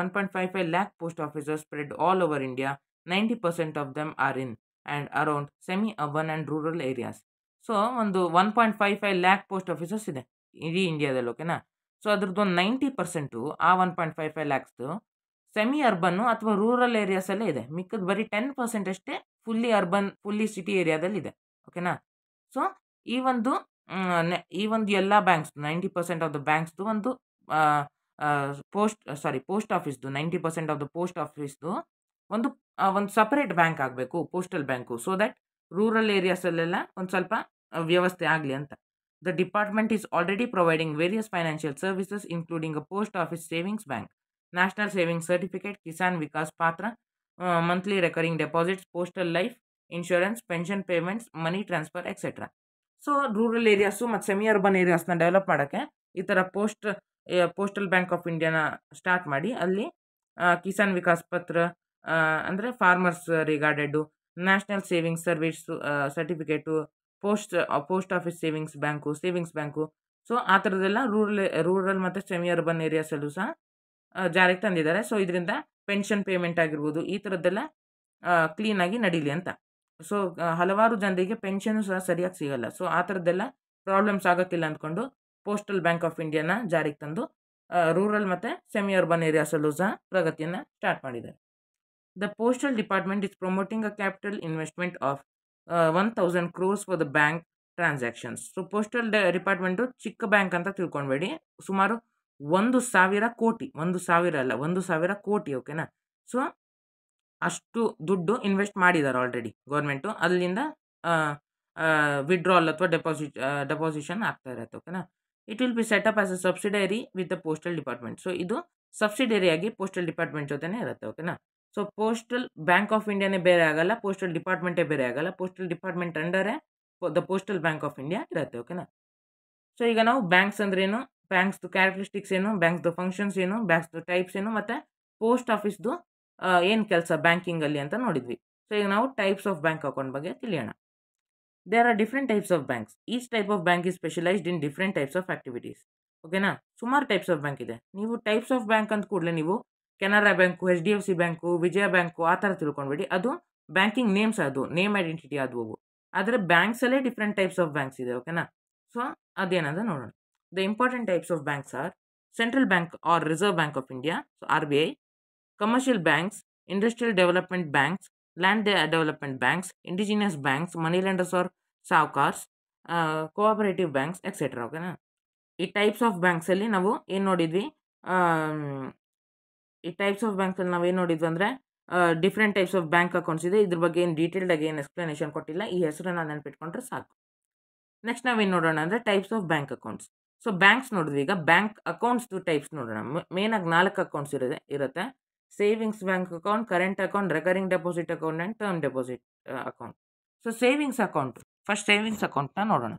one point five five lakh post officer spread all over India 90% of them are in and around semi urban and rural areas so ಒಂದು one point five five lakh post offices ಇದೆ ಇಡೀ ಇಂಡಿಯಾದಲ್ಲಿ ಓಕೆನಾ so ಅದ್ರದ್ದು ಒಂದು ninety percent ಆ one point five five ಲ್ಯಾಕ್ಸ್ದು semi urban ಅಥವಾ ರೂರಲ್ ಏರಿಯಾಸಲ್ಲೇ ಇದೆ ಮಿಕ್ಕದ ಬರೀ ಟೆನ್ ಪರ್ಸೆಂಟ್ ಅಷ್ಟೇ ಫುಲ್ಲಿ ಅರ್ಬನ್ ಫುಲ್ಲಿ ಸಿಟಿ ಏರಿಯಾದಲ್ಲಿದೆ ಓಕೆನಾ ಸೊ ಈ ಒಂದು ಈ ಒಂದು ಎಲ್ಲ banks ninety percent of the ಬ್ಯಾಂಕ್ಸ್ದು ಒಂದು ಪೋಸ್ಟ್ ಸಾರಿ ಪೋಸ್ಟ್ ಆಫೀಸ್ದು ninety percent of the post ಆಫೀಸ್ದು ಒಂದು ಒಂದು ಸಪ್ರೇಟ್ ಬ್ಯಾಂಕ್ ಆಗಬೇಕು postal bank so that rural ಏರಿಯಾಸಲ್ಲೆಲ್ಲ ಒಂದು ಸ್ವಲ್ಪ ವ್ಯವಸ್ಥೆ ಆಗಲಿ ಅಂತ the department is already providing various financial services including a post office savings bank national saving certificate Kisan Vikas Patra monthly recurring deposits postal life insurance pension payments money transfer etcetera so rural areas ಮತ್ತು semi urban ಏರಿಯಾಸ್ನ develop ಮಾಡೋಕ್ಕೆ ಈ ಥರ post postal bank of ಇಂಡಿಯಾನ start ಮಾಡಿ ಅಲ್ಲಿ ಕಿಸಾನ್ ವಿಕಾಸ್ ಪತ್ರ ಅಂದರೆ farmers regarded national savings service certificate post post office savings bank savings bank so ಆ ಥರದ್ದೆಲ್ಲ ರೂರಲ್ ರೂರಲ್ ಮತ್ತು ಸೆಮಿ ಅರ್ಬನ್ ಏರಿಯಾಸಲ್ಲೂ ಸಹ ಜಾರಿಗೆ ತಂದಿದ್ದಾರೆ ಸೊ ಇದರಿಂದ ಪೆನ್ಷನ್ ಪೇಮೆಂಟ್ ಆಗಿರ್ಬೋದು ಈ ಥರದ್ದೆಲ್ಲ ಕ್ಲೀನಾಗಿ ನಡೀಲಿ ಅಂತ ಸೊ ಹಲವಾರು ಜನರಿಗೆ ಪೆನ್ಷನ್ ಸಹ ಸರಿಯಾಗಿ ಸಿಗಲ್ಲ ಸೊ ಆ ಥರದ್ದೆಲ್ಲ ಪ್ರಾಬ್ಲಮ್ಸ್ ಆಗೋಕ್ಕಿಲ್ಲ ಅಂದ್ಕೊಂಡು ಪೋಸ್ಟಲ್ ಬ್ಯಾಂಕ್ ಆಫ್ ಇಂಡಿಯಾನ ಜಾರಿಗೆ ತಂದು ರೂರಲ್ ಮತ್ತು ಸೆಮಿ ಅರ್ಬನ್ ಏರಿಯಾಸಲ್ಲೂ ಸಹ ಪ್ರಗತಿಯನ್ನು ಸ್ಟಾರ್ಟ್ ಮಾಡಿದ್ದಾರೆ The postal department is promoting a capital investment of uh, 1000 crores for the bank transactions so postal department ಚಿಕ್ಕ ಬ್ಯಾಂಕ್ ಅಂತ ತಿಳ್ಕೊಬೇಡಿ ಸುಮಾರು ಒಂದು ಸಾವಿರ ಕೋಟಿ ಒಂದು ಸಾವಿರ ಅಲ್ಲ ಒಂದು ಸಾವಿರ ಕೋಟಿ ಓಕೆನಾ ಸೊ ಅಷ್ಟು ದುಡ್ಡು ಇನ್ವೆಸ್ಟ್ ಮಾಡಿದ್ದಾರೆ ಆಲ್ರೆಡಿ ಗೌರ್ಮೆಂಟು ಅಲ್ಲಿಂದ ವಿಡ್ರಾಲ್ ಅಥವಾ ಡೆಪಾಸಿಟ್ ಡೆಪಾಸಿಷನ್ ಆಗ್ತಾ ಇರತ್ತೆ ಓಕೆನಾ it will be set up as a subsidiary with the postal department so ಇದು ಸಬ್ಸಿಡರಿಯಾಗಿ ಪೋಸ್ಟಲ್ ಡಿಪಾರ್ಟ್ಮೆಂಟ್ ಜೊತೆನೇ ಇರುತ್ತೆ ಓಕೆನಾ ಸೊ ಪೋಸ್ಟಲ್ ಬ್ಯಾಂಕ್ ಆಫ್ ಇಂಡಿಯಾನೇ ಬೇರೆ ಆಗಲ್ಲ ಪೋಸ್ಟಲ್ ಡಿಪಾರ್ಟ್ಮೆಂಟೇ ಬೇರೆ ಆಗಲ್ಲ ಪೋಸ್ಟಲ್ ಡಿಪಾರ್ಟ್ಮೆಂಟ್ ಅಂಡರೇ the postal bank of India ಇರುತ್ತೆ ಓಕೆನಾ ಸೊ ಈಗ ನಾವು ಬ್ಯಾಂಕ್ಸ್ ಅಂದ್ರೇನು ಬ್ಯಾಂಕ್ಸ್ದು ಕ್ಯಾರೆಕ್ಟರಿಸ್ಟಿಕ್ಸ್ ಏನು ಬ್ಯಾಂಕ್ಸ್ದು ಫಂಕ್ಷನ್ಸ್ ಏನು ಬ್ಯಾಂಕ್ಸ್ದು ಟೈಪ್ಸ್ ಏನು ಮತ್ತು ಪೋಸ್ಟ್ ಆಫೀಸ್ದು ಏನು ಕೆಲಸ ಬ್ಯಾಂಕಿಂಗಲ್ಲಿ ಅಂತ ನೋಡಿದ್ವಿ ಸೊ ಈಗ ನಾವು ಟೈಪ್ಸ್ ಆಫ್ ಬ್ಯಾಂಕ್ ಅಕೌಂಟ್ ಬಗ್ಗೆ ತಿಳಿಯೋಣ there are different types of banks each type of bank is specialised in different types of activities ಓಕೆನಾ ಸುಮಾರು ಟೈಪ್ಸ್ ಆಫ್ ಬ್ಯಾಂಕ್ ಇದೆ ನೀವು ಟೈಪ್ಸ್ ಆಫ್ ಬ್ಯಾಂಕ್ ಅಂತ ಕೂಡಲೇ ನೀವು Canara bank H D F C bank Vijaya bank ಆ ಥರ ತಿಳ್ಕೊಂಡ್ಬಿಡಿ ಅದು ಬ್ಯಾಂಕಿಂಗ್ ನೇಮ್ಸ್ ಅದು ನೇಮ್ ಐಡೆಂಟಿಟಿ ಆದವು ಆದರೆ ಬ್ಯಾಂಕ್ಸಲ್ಲೇ ಡಿಫ್ರೆಂಟ್ ಟೈಪ್ಸ್ ಆಫ್ ಬ್ಯಾಂಕ್ಸ್ ಇದೆ ಓಕೆನಾ ಸೊ ಅದೇನದ ನೋಡೋಣ the important types of banks are central bank or reserve bank of India so R B I commercial banks industrial development banks land development banks indigenous banks money lenders or sowcars cooperative banks etcetera ಓಕೆನಾ ಈ types of ಬ್ಯಾಂಕ್ಸಲ್ಲಿ ನಾವು ಏನು ನೋಡಿದ್ವಿ ಈ types of ಬ್ಯಾಂಕ್ಸಲ್ಲಿ ನಾವೇನು ನೋಡಿದ್ವಿ ಅಂದರೆ different types of bank accounts ಇದೆ ಇದ್ರ ಬಗ್ಗೆ ಏನು ಡೀಟೇಲ್ಡಾಗಿ ಏನು ಎಕ್ಸ್ಪ್ಲನೇಷನ್ ಕೊಟ್ಟಿಲ್ಲ ಈ ಹೆಸರನ್ನು ನೆನಪಿಟ್ಕೊಂಡ್ರೆ ಸಾಕು ನೆಕ್ಸ್ಟ್ ಏನು ನೋಡೋಣ ಅಂದರೆ types of bank accounts so banks ನೋಡಿದ್ವಿ ಈಗ ಬ್ಯಾಂಕ್ ಅಕೌಂಟ್ಸ್ ಟು ಟೈಪ್ಸ್ ನೋಡೋಣ ಮೇನಾಗಿ ನಾಲ್ಕು ಅಕೌಂಟ್ಸ್ ಇರೋದೇ ಇರುತ್ತೆ savings bank account current account recurring deposit account and term deposit account so savings account first savings ಅಕೌಂಟ್ನ ನೋಡೋಣ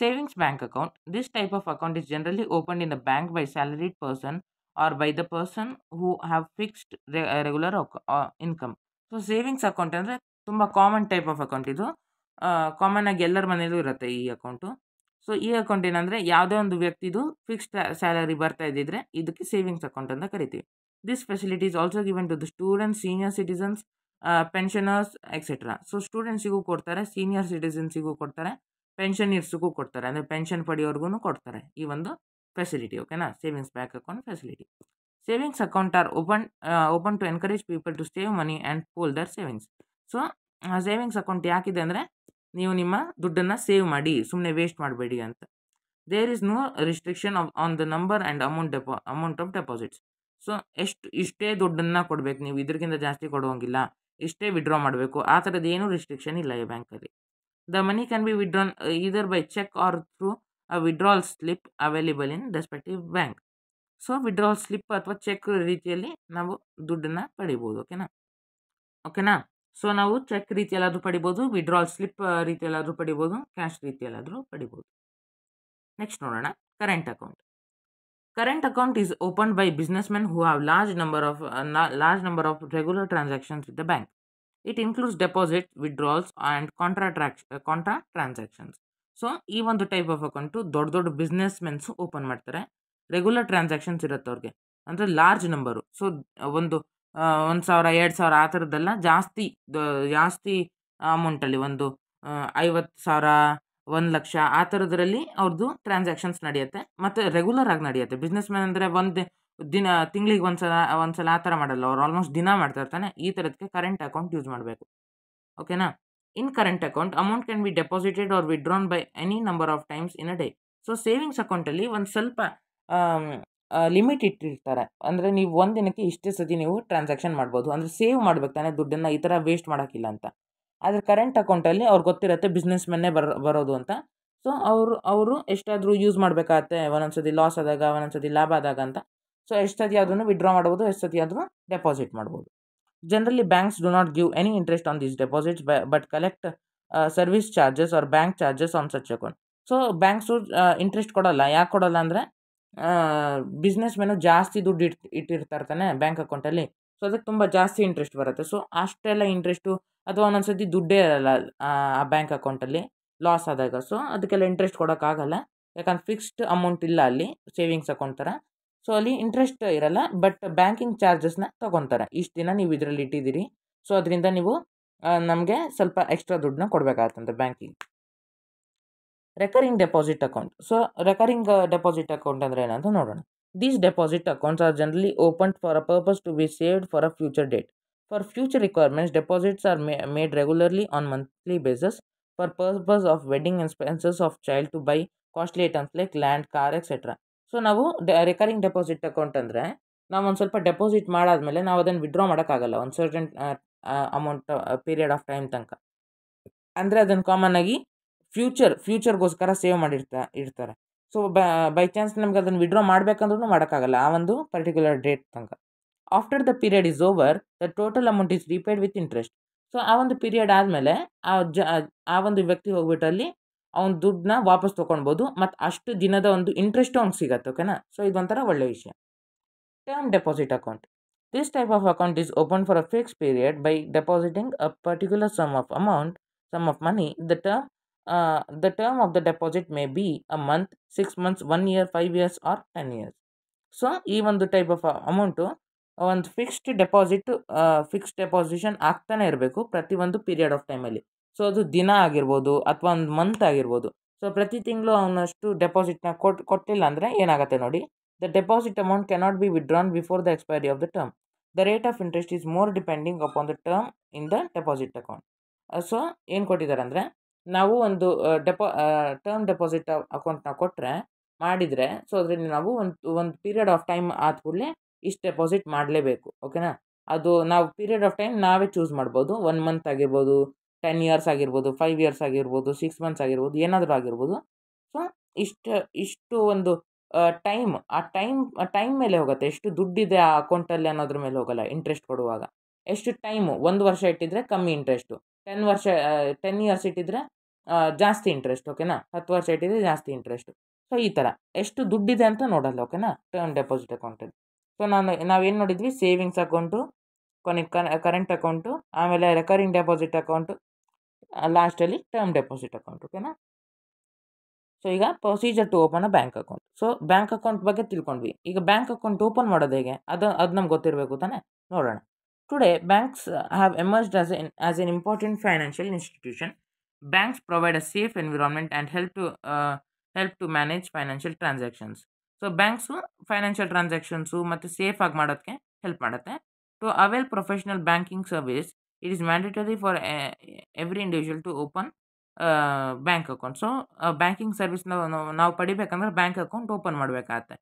savings bank account this type of account is generally open in a bank by salaried person or by the person who have fixed re uh, regular uh, income so savings account ಅಂದರೆ ತುಂಬ common type of account ಇದು common ಆಗಿ ಎಲ್ಲರ ಮನೆಯಲ್ಲೂ ಇರುತ್ತೆ ಈ account so ಈ account ಏನಂದರೆ ಯಾವುದೇ ಒಂದು ವ್ಯಕ್ತಿದು ಫಿಕ್ಸ್ಡ್ ಸ್ಯಾಲರಿ ಬರ್ತಾ ಇದ್ದಿದ್ರೆ ಇದಕ್ಕೆ ಸೇವಿಂಗ್ಸ್ ಅಕೌಂಟ್ ಅಂತ ಕರಿತೀವಿ this facilities also given to the students senior citizens pensioners etcetera so ಸ್ಟೂಡೆಂಟ್ಸಿಗೂ ಕೊಡ್ತಾರೆ ಸೀನಿಯರ್ ಸಿಟಿಸನ್ಸಿಗೂ ಕೊಡ್ತಾರೆ ಪೆನ್ಷನರ್ಸ್ಗೂ ಕೊಡ್ತಾರೆ ಅಂದರೆ ಪೆನ್ಷನ್ ಪಡೆಯೋರ್ಗು ಕೊಡ್ತಾರೆ ಈ ಒಂದು ಫೆಸಿಲಿಟಿ ಓಕೆನಾ savings bank account facility savings account are open open to encourage people to save money and pool their savings so savings account ಯಾಕಿದೆ ಅಂದರೆ ನೀವು ನಿಮ್ಮ ದುಡ್ಡನ್ನು ಸೇವ್ ಮಾಡಿ ಸುಮ್ಮನೆ ವೇಸ್ಟ್ ಮಾಡಬೇಡಿ ಅಂತ there is no restriction of on the number and amount ಡೆಪಾ ಅಮೌಂಟ್ ಆಫ್ ಡೆಪಾಸಿಟ್ಸ್ ಸೊ ಎಷ್ಟು ಇಷ್ಟೇ ದುಡ್ಡನ್ನು ಕೊಡಬೇಕು ನೀವು ಇದರಿಗಿಂತ ಜಾಸ್ತಿ ಕೊಡೋಂಗಿಲ್ಲ ಇಷ್ಟೇ ವಿಡ್ರಾ ಮಾಡಬೇಕು ಆ ಥರದ್ದು ಏನೂ ರಿಸ್ಟ್ರಿಕ್ಷನ್ ಇಲ್ಲ ಈ ಬ್ಯಾಂಕಲ್ಲಿ the money can be withdrawn either by cheque or through a withdrawal slip available in respective bank so withdrawal slip ಅಥವಾ ಚೆಕ್ ರೀತಿಯಲ್ಲಿ ನಾವು ದುಡ್ಡನ್ನು ಪಡಿಬೋದು ಓಕೆನಾ ಓಕೆನಾ ಸೊ ನಾವು ಚೆಕ್ ರೀತಿಯಲ್ಲಾದರೂ ಪಡಿಬೋದು ವಿಡ್ರಾಲ್ ಸ್ಲಿಪ್ ರೀತಿಯಲ್ಲಾದರೂ ಪಡಿಬೋದು ಕ್ಯಾಶ್ ರೀತಿಯಲ್ಲಾದರೂ ಪಡಿಬೋದು ನೆಕ್ಸ್ಟ್ ನೋಡೋಣ current account current account is open by businessmen who have large number of large number of regular transactions with the bank it includes deposit withdrawals and contra ಟ್ರಾಕ್ಷ contra transactions so ಈ ಒಂದು type of account ದೊಡ್ಡ ದೊಡ್ಡ businessmens open ಮಾಡ್ತಾರೆ regular transactions ಇರುತ್ತೆ ಅವ್ರಿಗೆ ಅಂದರೆ large number so ಒಂದು ಒಂದು ಸಾವಿರ ಎರಡು ಸಾವಿರ ಆ ಥರದ್ದೆಲ್ಲ ಜಾಸ್ತಿ ಜಾಸ್ತಿ ಅಮೌಂಟಲ್ಲಿ ಒಂದು ಐವತ್ತು ಸಾವಿರ ಒಂದು ಲಕ್ಷ ಆ ಥರದ್ರಲ್ಲಿ ಅವ್ರದ್ದು ಟ್ರಾನ್ಸಾಕ್ಷನ್ಸ್ ನಡೆಯುತ್ತೆ ಮತ್ತು ರೆಗ್ಯುಲರ್ ಆಗಿ ನಡೆಯುತ್ತೆ ಬಿಸ್ನೆಸ್ ಮ್ಯಾನ್ ಅಂದರೆ ಒಂದು ದಿನ ತಿಂಗಳಿಗೆ ಒಂದು ಸಲ ಒಂದು ಸಲ ಆ ಥರ ಮಾಡಲ್ಲ ಅವ್ರು ಆಲ್ಮೋಸ್ಟ್ ದಿನ ಮಾಡ್ತಾ ಇರ್ತಾನೆ ಈ ಥರದಕ್ಕೆ ಕರೆಂಟ್ ಅಕೌಂಟ್ ಯೂಸ್ ಮಾಡಬೇಕು ಓಕೆನಾ in current account amount can be deposited or withdrawn by any number of times in a day. So savings ಅಕೌಂಟಲ್ಲಿ ಒಂದು ಸ್ವಲ್ಪ ಲಿಮಿಟ್ ಇಟ್ಟಿರ್ತಾರೆ ಅಂದರೆ ನೀವು ಒಂದು ದಿನಕ್ಕೆ ಇಷ್ಟೇ ಸತಿ ನೀವು ಟ್ರಾನ್ಸಾಕ್ಷನ್ ಮಾಡ್ಬೋದು ಅಂದರೆ ಸೇವ್ ಮಾಡ್ಬೇಕು ತಾನೇ ದುಡ್ಡನ್ನು ಈ ಥರ ವೇಸ್ಟ್ ಮಾಡೋಕ್ಕಿಲ್ಲ ಅಂತ ಆದರೆ ಕರೆಂಟ್ ಅಕೌಂಟಲ್ಲಿ ಅವ್ರಿಗೆ ಗೊತ್ತಿರುತ್ತೆ ಬಿಸ್ನೆಸ್ ಮೆನ್ನೇ ಬರೋ ಬರೋದು ಅಂತ ಸೊ ಅವರು ಅವರು ಎಷ್ಟಾದರೂ ಯೂಸ್ ಮಾಡಬೇಕಾಗತ್ತೆ ಒಂದೊಂದ್ಸತಿ ಲಾಸ್ ಆದಾಗ ಒಂದೊಂದು ಒಂದೊಂದ್ಸತಿ ಲಾಭ ಆದಾಗ ಅಂತ ಸೊ ಎಷ್ಟೊತ್ತಿ ಆದ್ರೂ ವಿಡ್ರಾ ಮಾಡ್ಬೋದು ಸತಿ ಆದರೂ ಡೆಪಾಸಿಟ್ ಮಾಡ್ಬೋದು Generally, banks do not give any interest on these deposits but collect service charges or bank charges on such account so banks interest ಕೊಡೋಲ್ಲ ಯಾಕೆ ಕೊಡೋಲ್ಲ ಅಂದರೆ ಬಿಸ್ನೆಸ್ ಮೆನು ಜಾಸ್ತಿ ದುಡ್ಡು ಇಟ್ ಇಟ್ಟಿರ್ತಾರೆ ತಾನೆ ಬ್ಯಾಂಕ್ ಅಕೌಂಟಲ್ಲಿ ಸೊ ಅದಕ್ಕೆ ತುಂಬ ಜಾಸ್ತಿ ಇಂಟ್ರೆಸ್ಟ್ ಬರುತ್ತೆ ಸೊ ಅಷ್ಟೆಲ್ಲ ಇಂಟ್ರೆಸ್ಟು ಅಥವಾ ಒಂದೊಂದ್ಸತಿ ದುಡ್ಡೇ ಇರಲ್ಲ ಆ ಬ್ಯಾಂಕ್ ಅಕೌಂಟಲ್ಲಿ ಲಾಸ್ ಆದಾಗ ಸೊ ಅದಕ್ಕೆಲ್ಲ ಇಂಟ್ರೆಸ್ಟ್ ಕೊಡೋಕ್ಕಾಗಲ್ಲ ಯಾಕಂದ್ರೆ ಫಿಕ್ಸ್ಡ್ ಅಮೌಂಟ್ ಇಲ್ಲ ಅಲ್ಲಿ ಸೇವಿಂಗ್ಸ್ ಅಕೌಂಟ್ ಥರ ಸೊ ಅಲ್ಲಿ ಇಂಟ್ರೆಸ್ಟ್ ಇರಲ್ಲ ಬಟ್ ಬ್ಯಾಂಕಿಂಗ್ ಚಾರ್ಜಸ್ನ ತೊಗೊತಾರೆ ಇಷ್ಟು ದಿನ ನೀವು ಇದರಲ್ಲಿ ಇಟ್ಟಿದ್ದೀರಿ ಸೊ ಅದರಿಂದ ನೀವು ನಮಗೆ ಸ್ವಲ್ಪ ಎಕ್ಸ್ಟ್ರಾ ದುಡ್ಡನ್ನ ಕೊಡಬೇಕಾಗತ್ತಂತೆ banking recurring deposit account so recurring deposit account ಅಂದರೆ ಏನಂತ ನೋಡೋಣ these deposit accounts are generally open for a purpose to be saved for a future date for future requirements deposits are made regularly on monthly bases for purpose of wedding expenses of child to buy costly items like land car etcetera so ನಾವು recurring deposit account ಅಂದರೆ ನಾವು ಒಂದು ಸ್ವಲ್ಪ deposit ಮಾಡಾದಮೇಲೆ ನಾವು ಅದನ್ನು withdraw ಮಾಡೋಕ್ಕಾಗಲ್ಲ ಒಂದು certain amount period of time ತನಕ ಅಂದರೆ ಅದನ್ನು ಕಾಮನ್ ಆಗಿ ಫ್ಯೂಚರ್ ಫ್ಯೂಚರ್ಗೋಸ್ಕರ ಸೇವ್ ಮಾಡಿರ್ತಾ ಇರ್ತಾರೆ ಸೊ ಬೈ ಚಾನ್ಸ್ ನಮ್ಗೆ ಅದನ್ನು ವಿಡ್ರಾ ಮಾಡಬೇಕಂದ್ರೂ ಮಾಡೋಕ್ಕಾಗಲ್ಲ ಆ ಒಂದು ಪರ್ಟಿಕ್ಯುಲರ್ ಡೇಟ್ ತನಕ after the period is over the total amount is repaid with interest so ಆ ಒಂದು ಪೀರಿಯಡ್ ಆದಮೇಲೆ ಆ ಜ ಆ ಒಂದು ವ್ಯಕ್ತಿ ಹೋಗ್ಬಿಟ್ಟು ಅಲ್ಲಿ ಅವ್ನ ದುಡ್ಡನ್ನ ವಾಪಸ್ ತೊಗೊಳ್ಬೋದು ಮತ್ತು ಅಷ್ಟು ದಿನದ ಒಂದು ಇಂಟ್ರೆಸ್ಟು ಅವ್ನಿಗೆ ಸಿಗತ್ತೆ ಓಕೆನಾ ಸೊ ಇದೊಂಥರ ಒಳ್ಳೆಯ ವಿಷಯ term deposit account this type of account is open for a fix period by depositing a particular sum of amount sum of money the term the term of the deposit may be a month six months one year five years or ten years so ಈ ಒಂದು type of amount ಒಂದು fixed deposit fixed deposition ಆಗ್ತಾನೆ ಇರಬೇಕು ಪ್ರತಿ ಒಂದು period of ಟೈಮಲ್ಲಿ so ಅದು ದಿನ ಆಗಿರ್ಬೋದು ಅಥವಾ ಒಂದು ಮಂತ್ ಆಗಿರ್ಬೋದು ಸೊ ಪ್ರತಿ ತಿಂಗಳು ಅವನಷ್ಟು ಡೆಪಾಸಿಟ್ನ ಕೊಟ್ ಕೊಟ್ಟಿಲ್ಲ ಅಂದರೆ ಏನಾಗುತ್ತೆ ನೋಡಿ the deposit amount cannot be withdrawn before the expiry of the term the rate of interest is more depending upon the term in the deposit account so ಏನು ಕೊಟ್ಟಿದ್ದಾರೆ ಅಂದರೆ ನಾವು ಒಂದು ಡೆಪಾ ಟರ್ಮ್ ಡೆಪಾಸಿಟ್ ಅಕೌಂಟ್ನ ಕೊಟ್ಟರೆ ಮಾಡಿದರೆ ಸೊ ಅದರಲ್ಲಿ ನಾವು ಒಂದು ಒಂದು ಪೀರಿಯಡ್ ಆಫ್ ಟೈಮ್ ಆದ ಕೂಡಲೇ ಇಷ್ಟು ಡೆಪಾಸಿಟ್ ಮಾಡಲೇಬೇಕು ಓಕೆನಾ ಅದು ನಾವು ಪೀರಿಯಡ್ ಆಫ್ ಟೈಮ್ ನಾವೇ ಚೂಸ್ ಮಾಡ್ಬೋದು ಒನ್ ಮಂತ್ ಆಗಿರ್ಬೋದು ಟೆನ್ ಇಯರ್ಸ್ ಆಗಿರ್ಬೋದು ಫೈವ್ ಇಯರ್ಸ್ ಆಗಿರ್ಬೋದು ಸಿಕ್ಸ್ ಮಂತ್ಸ್ ಆಗಿರ್ಬೋದು ಏನಾದರೂ ಆಗಿರ್ಬೋದು ಸೊ ಇಷ್ಟು ಇಷ್ಟು ಒಂದು ಟೈಮ್ ಆ ಟೈಮ್ ಟೈಮ್ ಮೇಲೆ ಹೋಗುತ್ತೆ ಎಷ್ಟು ದುಡ್ಡಿದೆ ಆ ಅಕೌಂಟಲ್ಲಿ ಅನ್ನೋದ್ರ ಮೇಲೆ ಹೋಗಲ್ಲ ಇಂಟ್ರೆಸ್ಟ್ ಕೊಡುವಾಗ ಎಷ್ಟು ಟೈಮು ಒಂದು ವರ್ಷ ಇಟ್ಟಿದ್ರೆ ಕಮ್ಮಿ ಇಂಟ್ರೆಸ್ಟು ಟೆನ್ ವರ್ಷ ಟೆನ್ ಇಯರ್ಸ್ ಇಟ್ಟಿದ್ರೆ ಜಾಸ್ತಿ ಇಂಟ್ರೆಸ್ಟ್ ಓಕೆನಾ ಹತ್ತು ವರ್ಷ ಇಟ್ಟಿದ್ರೆ ಜಾಸ್ತಿ ಇಂಟ್ರೆಸ್ಟು ಸೊ ಈ ಥರ ಎಷ್ಟು ದುಡ್ಡಿದೆ ಅಂತ ನೋಡಲ್ಲ ಓಕೆನಾ ಟರ್ಮ್ ಡೆಪಾಸಿಟ್ ಅಕೌಂಟಲ್ಲಿ ಸೊ ನಾನು ನಾವೇನು ನೋಡಿದ್ವಿ ಸೇವಿಂಗ್ಸ್ ಅಕೌಂಟು ಕೊನೆ ಕರೆಂಟ್ ಅಕೌಂಟು ಆಮೇಲೆ ರೆಕರಿಂಗ್ ಡೆಪಾಸಿಟ್ ಅಕೌಂಟು ಲಾಸ್ಟಲ್ಲಿ ಟರ್ಮ್ ಡೆಪಾಸಿಟ್ ಅಕೌಂಟ್ ಓಕೆನಾ ಸೊ ಈಗ procedure to open a bank account so bank account ಬಗ್ಗೆ ತಿಳ್ಕೊಂಡ್ವಿ ಈಗ ಬ್ಯಾಂಕ್ ಅಕೌಂಟ್ ಓಪನ್ ಮಾಡೋದು ಹೇಗೆ ಅದು ಅದು ನಮ್ಗೆ ಗೊತ್ತಿರಬೇಕು ತಾನೇ ನೋಡೋಣ today banks have emerged as an as an important financial institution banks provide a safe environment and help to help to manage financial transactions so banks financial transactions ಮತ್ತು ಆಗಿ ಮಾಡೋದಕ್ಕೆ ಹೆಲ್ಪ್ ಮಾಡುತ್ತೆ to avail professional banking service it is mandatory for every eh, every to open bank account so banking ಸರ್ವಿಸ್ನ ನಾವು ನಾವು ಪಡಿಬೇಕಂದ್ರೆ bank account open ಮಾಡಬೇಕಾಗತ್ತೆ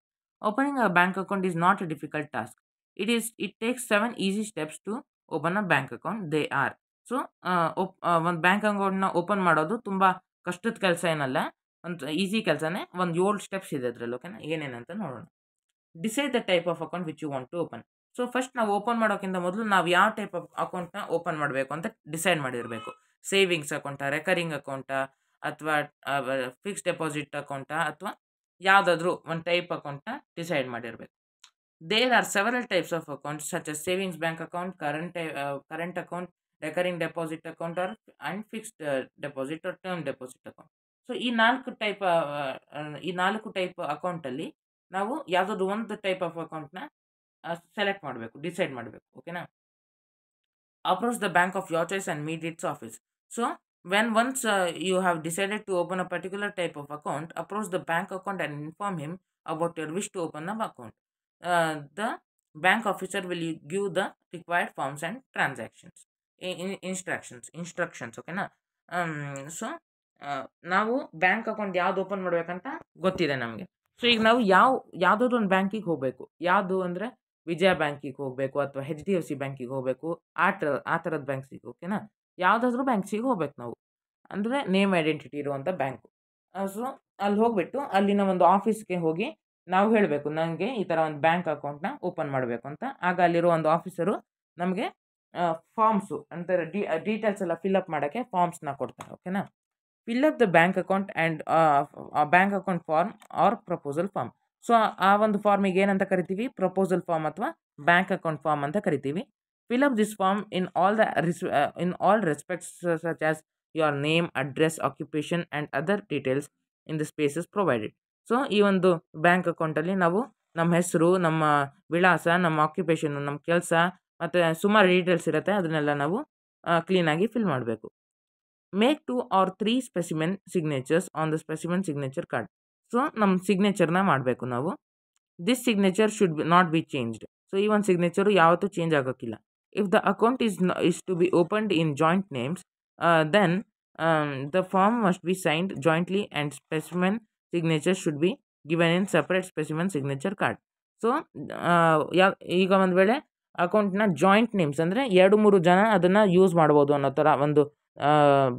opening bank account is not a difficult task it is it takes seven easy steps to open a bank account they are so ಓಪ್ ಒಂದು bank ಅಕೌಂಟ್ನ open ಮಾಡೋದು ತುಂಬ ಕಷ್ಟದ ಕೆಲಸ ಏನಲ್ಲ ಒಂದು ಈಸಿ ಕೆಲಸನೇ ಒಂದು ಏಳು ಸ್ಟೆಪ್ಸ್ ಇದೆ ಅದರಲ್ಲಿ ಓಕೆನಾ ಏನೇನಂತ ನೋಡೋಣ decide the type of account which you want to open so first ನಾವು ಓಪನ್ ಮಾಡೋಕ್ಕಿಂತ ಮೊದಲು ನಾವು ಯಾವ ಟೈಪ್ ಆಫ್ ಅಕೌಂಟ್ನ ಓಪನ್ ಮಾಡಬೇಕು ಅಂತ ಡಿಸೈಡ್ ಮಾಡಿರಬೇಕು ಸೇವಿಂಗ್ಸ್ ಅಕೌಂಟ ರೆಕರಿಂಗ್ ಅಕೌಂಟ ಅಥವಾ ಫಿಕ್ಸ್ ಡೆಪಾಸಿಟ್ ಅಕೌಂಟಾ ಅಥವಾ ಯಾವುದಾದ್ರೂ ಒಂದು ಟೈಪ್ ಅಕೌಂಟ್ನ ಡಿಸೈಡ್ ಮಾಡಿರಬೇಕು there are several types of accounts such as savings bank account current current account recurring deposit account or and fixed deposit or term deposit account so ಈ ನಾಲ್ಕು ಟೈಪ್ ಈ ನಾಲ್ಕು ಟೈಪ್ ಅಕೌಂಟಲ್ಲಿ ನಾವು ಯಾವುದಾದ್ರು ಒಂದು ಟೈಪ್ ಆಫ್ ಅಕೌಂಟ್ನ ಸೆಲೆಕ್ಟ್ ಮಾಡಬೇಕು ಡಿಸೈಡ್ ಮಾಡಬೇಕು ಓಕೆನಾ approach the bank of your choice and its office so when once you have decided to open a particular type of account approach the bank account and inform him about your wish to open account the bank officer will you give the required forms and transactions instructions instructions ಓಕೆನಾ so ನಾವು bank account ಯಾವ್ದು open ಮಾಡ್ಬೇಕಂತ ಗೊತ್ತಿದೆ ನಮಗೆ so ಈಗ ನಾವು ಯಾವ ಯಾವುದಾದ್ರು ಒಂದು ಬ್ಯಾಂಕಿಗೆ ಹೋಗಬೇಕು ಯಾವುದು ಅಂದರೆ ವಿಜಯ ಬ್ಯಾಂಕಿಗೆ ಹೋಗಬೇಕು ಅಥವಾ ಹೆಚ್ ಡಿ ಎಫ್ ಸಿ ಬ್ಯಾಂಕಿಗೆ ಹೋಗಬೇಕು ಆ ಥರ ಆ ಥರದ ಬ್ಯಾಂಕ್ಸಿಗೆ ಓಕೆನಾ ಯಾವುದಾದ್ರೂ ಬ್ಯಾಂಕ್ಸಿಗೆ ಹೋಗ್ಬೇಕು ನಾವು ಅಂದರೆ ನೇಮ್ ಐಡೆಂಟಿಟಿ ಇರುವಂಥ ಬ್ಯಾಂಕು ಸೊ ಅಲ್ಲಿ ಹೋಗಿಬಿಟ್ಟು ಅಲ್ಲಿನ ಒಂದು ಆಫೀಸ್ಗೆ ಹೋಗಿ ನಾವು ಹೇಳಬೇಕು ನನಗೆ ಈ ಥರ ಒಂದು ಬ್ಯಾಂಕ್ ಅಕೌಂಟ್ನ ಓಪನ್ ಮಾಡಬೇಕು ಅಂತ ಆಗ ಅಲ್ಲಿರೋ ಒಂದು ಆಫೀಸರು ನಮಗೆ ಫಾರ್ಮ್ಸು ಅಂದರೆ ಡಿ ಡೀಟೇಲ್ಸ್ ಎಲ್ಲ ಅಪ್ ಮಾಡೋಕ್ಕೆ ಫಾರ್ಮ್ಸ್ನ ಕೊಡ್ತಾರೆ ಓಕೆನಾ fill up the bank account and bank account form or proposal form so ಆ ಒಂದು ಫಾರ್ಮಿಗೆ ಏನಂತ ಕರಿತೀವಿ ಪ್ರಪೋಸಲ್ ಫಾರ್ಮ್ ಅಥವಾ ಬ್ಯಾಂಕ್ ಅಕೌಂಟ್ ಫಾರ್ಮ್ ಅಂತ ಕರಿತೀವಿ fill up this form in all the ರಿಸ್ in all respects such as your name address occupation and other details in the spaces provided so ಈ ಒಂದು ಬ್ಯಾಂಕ್ ಅಕೌಂಟಲ್ಲಿ ನಾವು ನಮ್ಮ ಹೆಸರು ನಮ್ಮ ವಿಳಾಸ ನಮ್ಮ ಆಕ್ಯುಪೇಷನ್ ನಮ್ಮ ಕೆಲಸ ಮತ್ತು ಸುಮಾರು ಡೀಟೇಲ್ಸ್ ಇರುತ್ತೆ ಅದನ್ನೆಲ್ಲ ನಾವು ಕ್ಲೀನಾಗಿ ಫಿಲ್ ಮಾಡಬೇಕು make two or three specimen signatures on the specimen signature card so ನಮ್ಮ ಸಿಗ್ನೇಚರ್ನ ಮಾಡಬೇಕು ನಾವು this signature should be not be changed so ಈ ಒಂದು ಸಿಗ್ನೇಚರು ಯಾವತ್ತೂ ಚೇಂಜ್ ಆಗೋಕ್ಕಿಲ್ಲ if the account is is to be opened in joint names then the form must be signed jointly and specimen signature should be given in separate specimen signature card so ಯಾವ ಈಗ ಒಂದು ವೇಳೆ ಅಕೌಂಟ್ನ joint names ಅಂದರೆ ಎರಡು ಮೂರು ಜನ ಅದನ್ನು ಯೂಸ್ ಮಾಡ್ಬೋದು ಅನ್ನೋ ಥರ ಒಂದು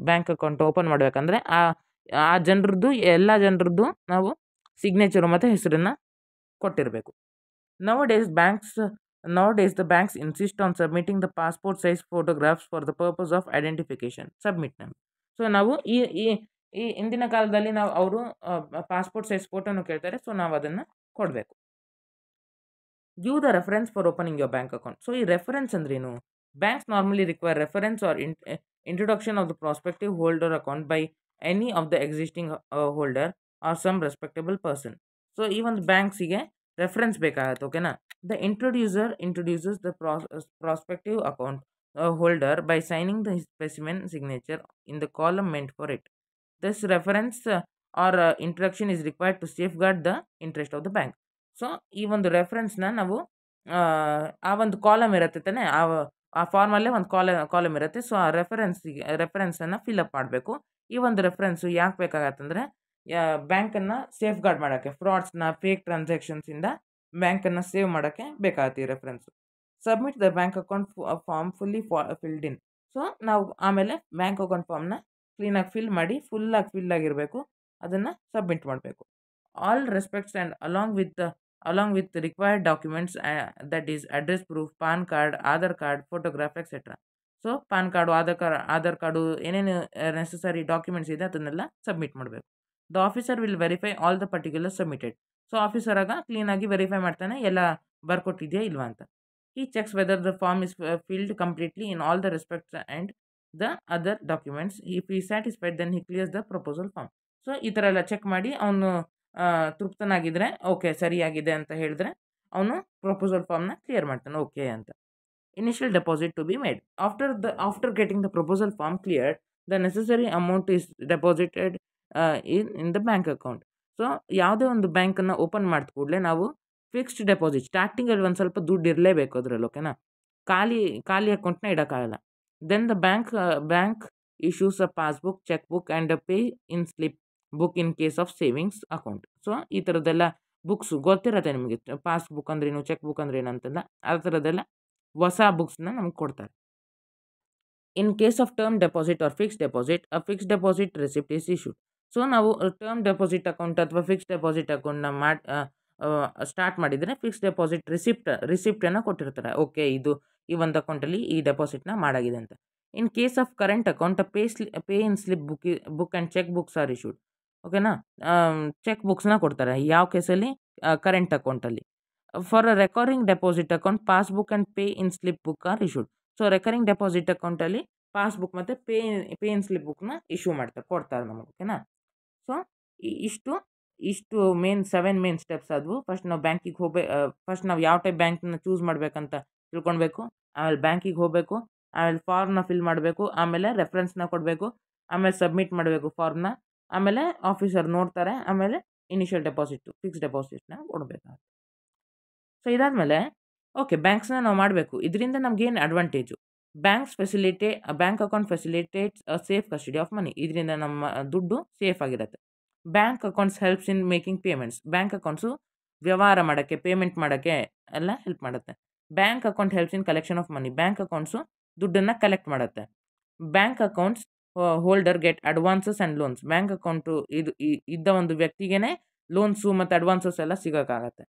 ಬ್ಯಾಂಕ್ ಅಕೌಂಟ್ ಓಪನ್ ಮಾಡಬೇಕಂದ್ರೆ ಆ ಆ ಜನರದ್ದು ಎಲ್ಲ ಜನರದ್ದು ನಾವು ಸಿಗ್ನೇಚರು ಮತ್ತು ಹೆಸರನ್ನು ಕೊಟ್ಟಿರಬೇಕು nowadays banks nowadays the banks insist on submitting the passport size photographs for the purpose of identification submit ನಮಗೆ ಸೊ ನಾವು ಈ ಈ ಈ ಇಂದಿನ ಕಾಲದಲ್ಲಿ ನಾವು ಅವರು ಪಾಸ್ಪೋರ್ಟ್ ಸೈಜ್ ಫೋಟೋನು ಕೇಳ್ತಾರೆ ಸೊ ನಾವು ಅದನ್ನು ಕೊಡಬೇಕು give the reference for opening your bank account so ಈ ರೆಫರೆನ್ಸ್ ಅಂದ್ರೇನು banks normally require reference or introduction of the prospective holder account by any of the existing holder or some respectable person so ಈ ಒಂದು ಬ್ಯಾಂಕ್ಸಿಗೆ reference ಬೇಕಾಗತ್ತೆ ಓಕೆನಾ the introducer introduces the pros prospective account holder by signing the specimen signature in the column meant for it this reference or introduction is required to safe safeguard the interest of the bank so ಈ ಒಂದು ರೆಫರೆನ್ಸ್ನ ನಾವು uh, ಆ ಒಂದು column ಇರುತ್ತೆ ತಾನೆ ಆ ಆ ಫಾರ್ಮಲ್ಲೇ ಒಂದು ಕಾಲ ಕಾಲಮ್ ಇರುತ್ತೆ ಸೊ ಆ ರೆಫರೆನ್ಸಿಗೆ ರೆಫರೆನ್ಸನ್ನು ಫಿಲಪ್ ಮಾಡಬೇಕು ಈ ಒಂದು ರೆಫರೆನ್ಸು ಯಾಕೆ ಬೇಕಾಗತ್ತಂದರೆ ಬ್ಯಾಂಕನ್ನು ಸೇಫ್ ಗಾರ್ಡ್ ಮಾಡೋಕ್ಕೆ ಫ್ರಾಡ್ಸ್ನ ಫೇಕ್ ಟ್ರಾನ್ಸಾಕ್ಷನ್ಸಿಂದ ಬ್ಯಾಂಕನ್ನು ಸೇವ್ ಮಾಡೋಕ್ಕೆ ಬೇಕಾಗುತ್ತೆ ಈ reference submit the bank account form fully ಫಾ ಫಿಲ್ಡ್ ಇನ್ ಸೊ ನಾವು ಆಮೇಲೆ ಬ್ಯಾಂಕ್ ಅಕೌಂಟ್ ಫಾರ್ಮ್ನ ಕ್ಲೀನಾಗಿ ಫಿಲ್ ಮಾಡಿ ಫುಲ್ಲಾಗಿ ಫಿಲ್ ಆಗಿರಬೇಕು ಅದನ್ನು ಸಬ್ಮಿಟ್ ಮಾಡಬೇಕು all respects and along with along with required documents that is address proof PAN card Aadhaar card photograph etcetera so PAN card Aadhaar card Aadhaar card ಏನೇನು necessary documents ಇದೆ ಅದನ್ನೆಲ್ಲ ಸಬ್ಮಿಟ್ ಮಾಡಬೇಕು the officer will verify all the particular submitted so officer ಆಗ ಕ್ಲೀನಾಗಿ verify ಮಾಡ್ತಾನೆ ಎಲ್ಲ ಬರ್ಕೊಟ್ಟಿದೆಯಾ ಇಲ್ವಾ ಅಂತ ಈ checks whether the form is filled completely in all the respects and the other documents if he satisfied then he clears the proposal form so ಈ ಥರ ಎಲ್ಲ ಚೆಕ್ ಮಾಡಿ ಅವನು ತೃಪ್ತನಾಗಿದ್ದರೆ ಓಕೆ ಸರಿಯಾಗಿದೆ ಅಂತ ಹೇಳಿದ್ರೆ ಅವನು ಪ್ರಪೋಸಲ್ ಫಾರ್ಮ್ನ ಕ್ಲಿಯರ್ ಮಾಡ್ತಾನೆ ಓಕೆ ಅಂತ initial deposit to be made. After, the, after getting the proposal form cleared, the necessary amount is deposited in in the bank account so ಯಾವುದೇ ಒಂದು ಬ್ಯಾಂಕನ್ನು ಓಪನ್ ಮಾಡಿದ ಕೂಡಲೇ ನಾವು ಫಿಕ್ಸ್ಡ್ ಡೆಪಾಸಿಟ್ ಸ್ಟಾರ್ಟಿಂಗಲ್ಲಿ ಒಂದು ಸ್ವಲ್ಪ ದುಡ್ಡು ಇರಲೇಬೇಕು ಅದರಲ್ಲಿ ಓಕೆನಾ ಖಾಲಿ ಖಾಲಿ ಅಕೌಂಟ್ನ ಇಡೋಕ್ಕಾಗಲ್ಲ then the bank bank issues a passbook cheque book and a pay in slip book in case of savings account so ಈ ಥರದ್ದೆಲ್ಲ ಬುಕ್ಸು ಗೊತ್ತಿರತ್ತೆ ನಿಮಗೆ ಪಾಸ್ಬುಕ್ ಅಂದ್ರೇನು ಚೆಕ್ ಬುಕ್ ಅಂದ್ರೇನು ಅಂತೆಲ್ಲ ಆ ಥರದ್ದೆಲ್ಲ ಹೊಸ ಬುಕ್ಸ್ನ ನಮ್ಗೆ ಕೊಡ್ತಾರೆ in case of term deposit or fix deposit a fix deposit receipt is issued so ನಾವು ಟರ್ಮ್ ಡೆಪಾಸಿಟ್ ಅಕೌಂಟ್ ಅಥವಾ ಫಿಕ್ಸ್ ಡೆಪಾಸಿಟ್ ಅಕೌಂಟ್ನ ಮಾಡಿ ಸ್ಟಾರ್ಟ್ ಮಾಡಿದರೆ ಫಿಕ್ಸ್ ಡೆಪಾಸಿಟ್ ರಿಸಿಪ್ಟ್ ರಿಸಿಪ್ಟನ್ನು ಕೊಟ್ಟಿರ್ತಾರೆ ಓಕೆ ಇದು ಈ ಒಂದು ಅಕೌಂಟಲ್ಲಿ ಈ ಡೆಪಾಸಿಟ್ನ ಮಾಡಾಗಿದೆ ಅಂತ in case of current account pay ಸ್ಲಿ pay in slip book book and cheque books are issued ಓಕೆನಾ ಚೆಕ್ ಬುಕ್ಸ್ನ ಕೊಡ್ತಾರೆ ಯಾವ ಕೇಸಲ್ಲಿ ಕರೆಂಟ್ ಅಕೌಂಟಲ್ಲಿ for a recurring deposit account passbook and pay in slip book are issued so recurring deposit ಅಕೌಂಟಲ್ಲಿ passbook ಮತ್ತು pay pay in slip ಬುಕ್ನ issue ಮಾಡ್ತಾರೆ ಕೊಡ್ತಾರೆ ನಮಗೆ ಓಕೆನಾ ಸೊ ಇಷ್ಟು ಇಷ್ಟು ಮೇನ್ ಸೆವೆನ್ ಮೇನ್ ಸ್ಟೆಪ್ಸ್ ಆದವು ಫಸ್ಟ್ ನಾವು ಬ್ಯಾಂಕಿಗೆ ಹೋಗ್ಬೇಕು ಫಸ್ಟ್ ನಾವು ಯಾವ ಟೈಪ್ ಬ್ಯಾಂಕ್ನ ಚೂಸ್ ಮಾಡಬೇಕಂತ ತಿಳ್ಕೊಳ್ಬೇಕು ಆಮೇಲೆ ಬ್ಯಾಂಕಿಗೆ ಹೋಗಬೇಕು ಆಮೇಲೆ ಫಾರ್ಮ್ನ ಫಿಲ್ ಮಾಡಬೇಕು ಆಮೇಲೆ ರೆಫರೆನ್ಸ್ನ ಕೊಡಬೇಕು ಆಮೇಲೆ ಸಬ್ಮಿಟ್ ಮಾಡಬೇಕು ಫಾರ್ಮ್ನ ಆಮೇಲೆ ಆಫೀಸರ್ ನೋಡ್ತಾರೆ ಆಮೇಲೆ ಇನಿಷಿಯಲ್ ಡೆಪಾಸಿಟ್ ಫಿಕ್ಸ್ ಡೆಪಾಸಿಟ್ನ ಕೊಡಬೇಕಾಗುತ್ತೆ ಸೊ ಇದಾದಮೇಲೆ ಓಕೆ ಬ್ಯಾಂಕ್ಸ್ನ ನಾವು ಮಾಡಬೇಕು ಇದರಿಂದ ನಮಗೇನು ಅಡ್ವಾಂಟೇಜು ಬ್ಯಾಂಕ್ಸ್ ಫೆಸಿಲಿಟೇ bank account facilitates safe custody of money ಇದರಿಂದ ನಮ್ಮ ದುಡ್ಡು ಸೇಫ್ ಆಗಿರುತ್ತೆ bank accounts helps in making payments bank accounts ವ್ಯವಹಾರ ಮಾಡೋಕ್ಕೆ ಪೇಮೆಂಟ್ ಮಾಡೋಕ್ಕೆ ಎಲ್ಲ ಹೆಲ್ಪ್ ಮಾಡುತ್ತೆ bank account helps in collection of money bank accounts ದುಡ್ಡನ್ನು ಕಲೆಕ್ಟ್ ಮಾಡುತ್ತೆ bank accounts holder get advances and loans bank account ಇದು ಇದ್ದ ಒಂದು ವ್ಯಕ್ತಿಗೇ ಲೋನ್ಸು ಮತ್ತು ಅಡ್ವಾನ್ಸಸ್ ಎಲ್ಲ ಸಿಗೋಕ್ಕಾಗತ್ತೆ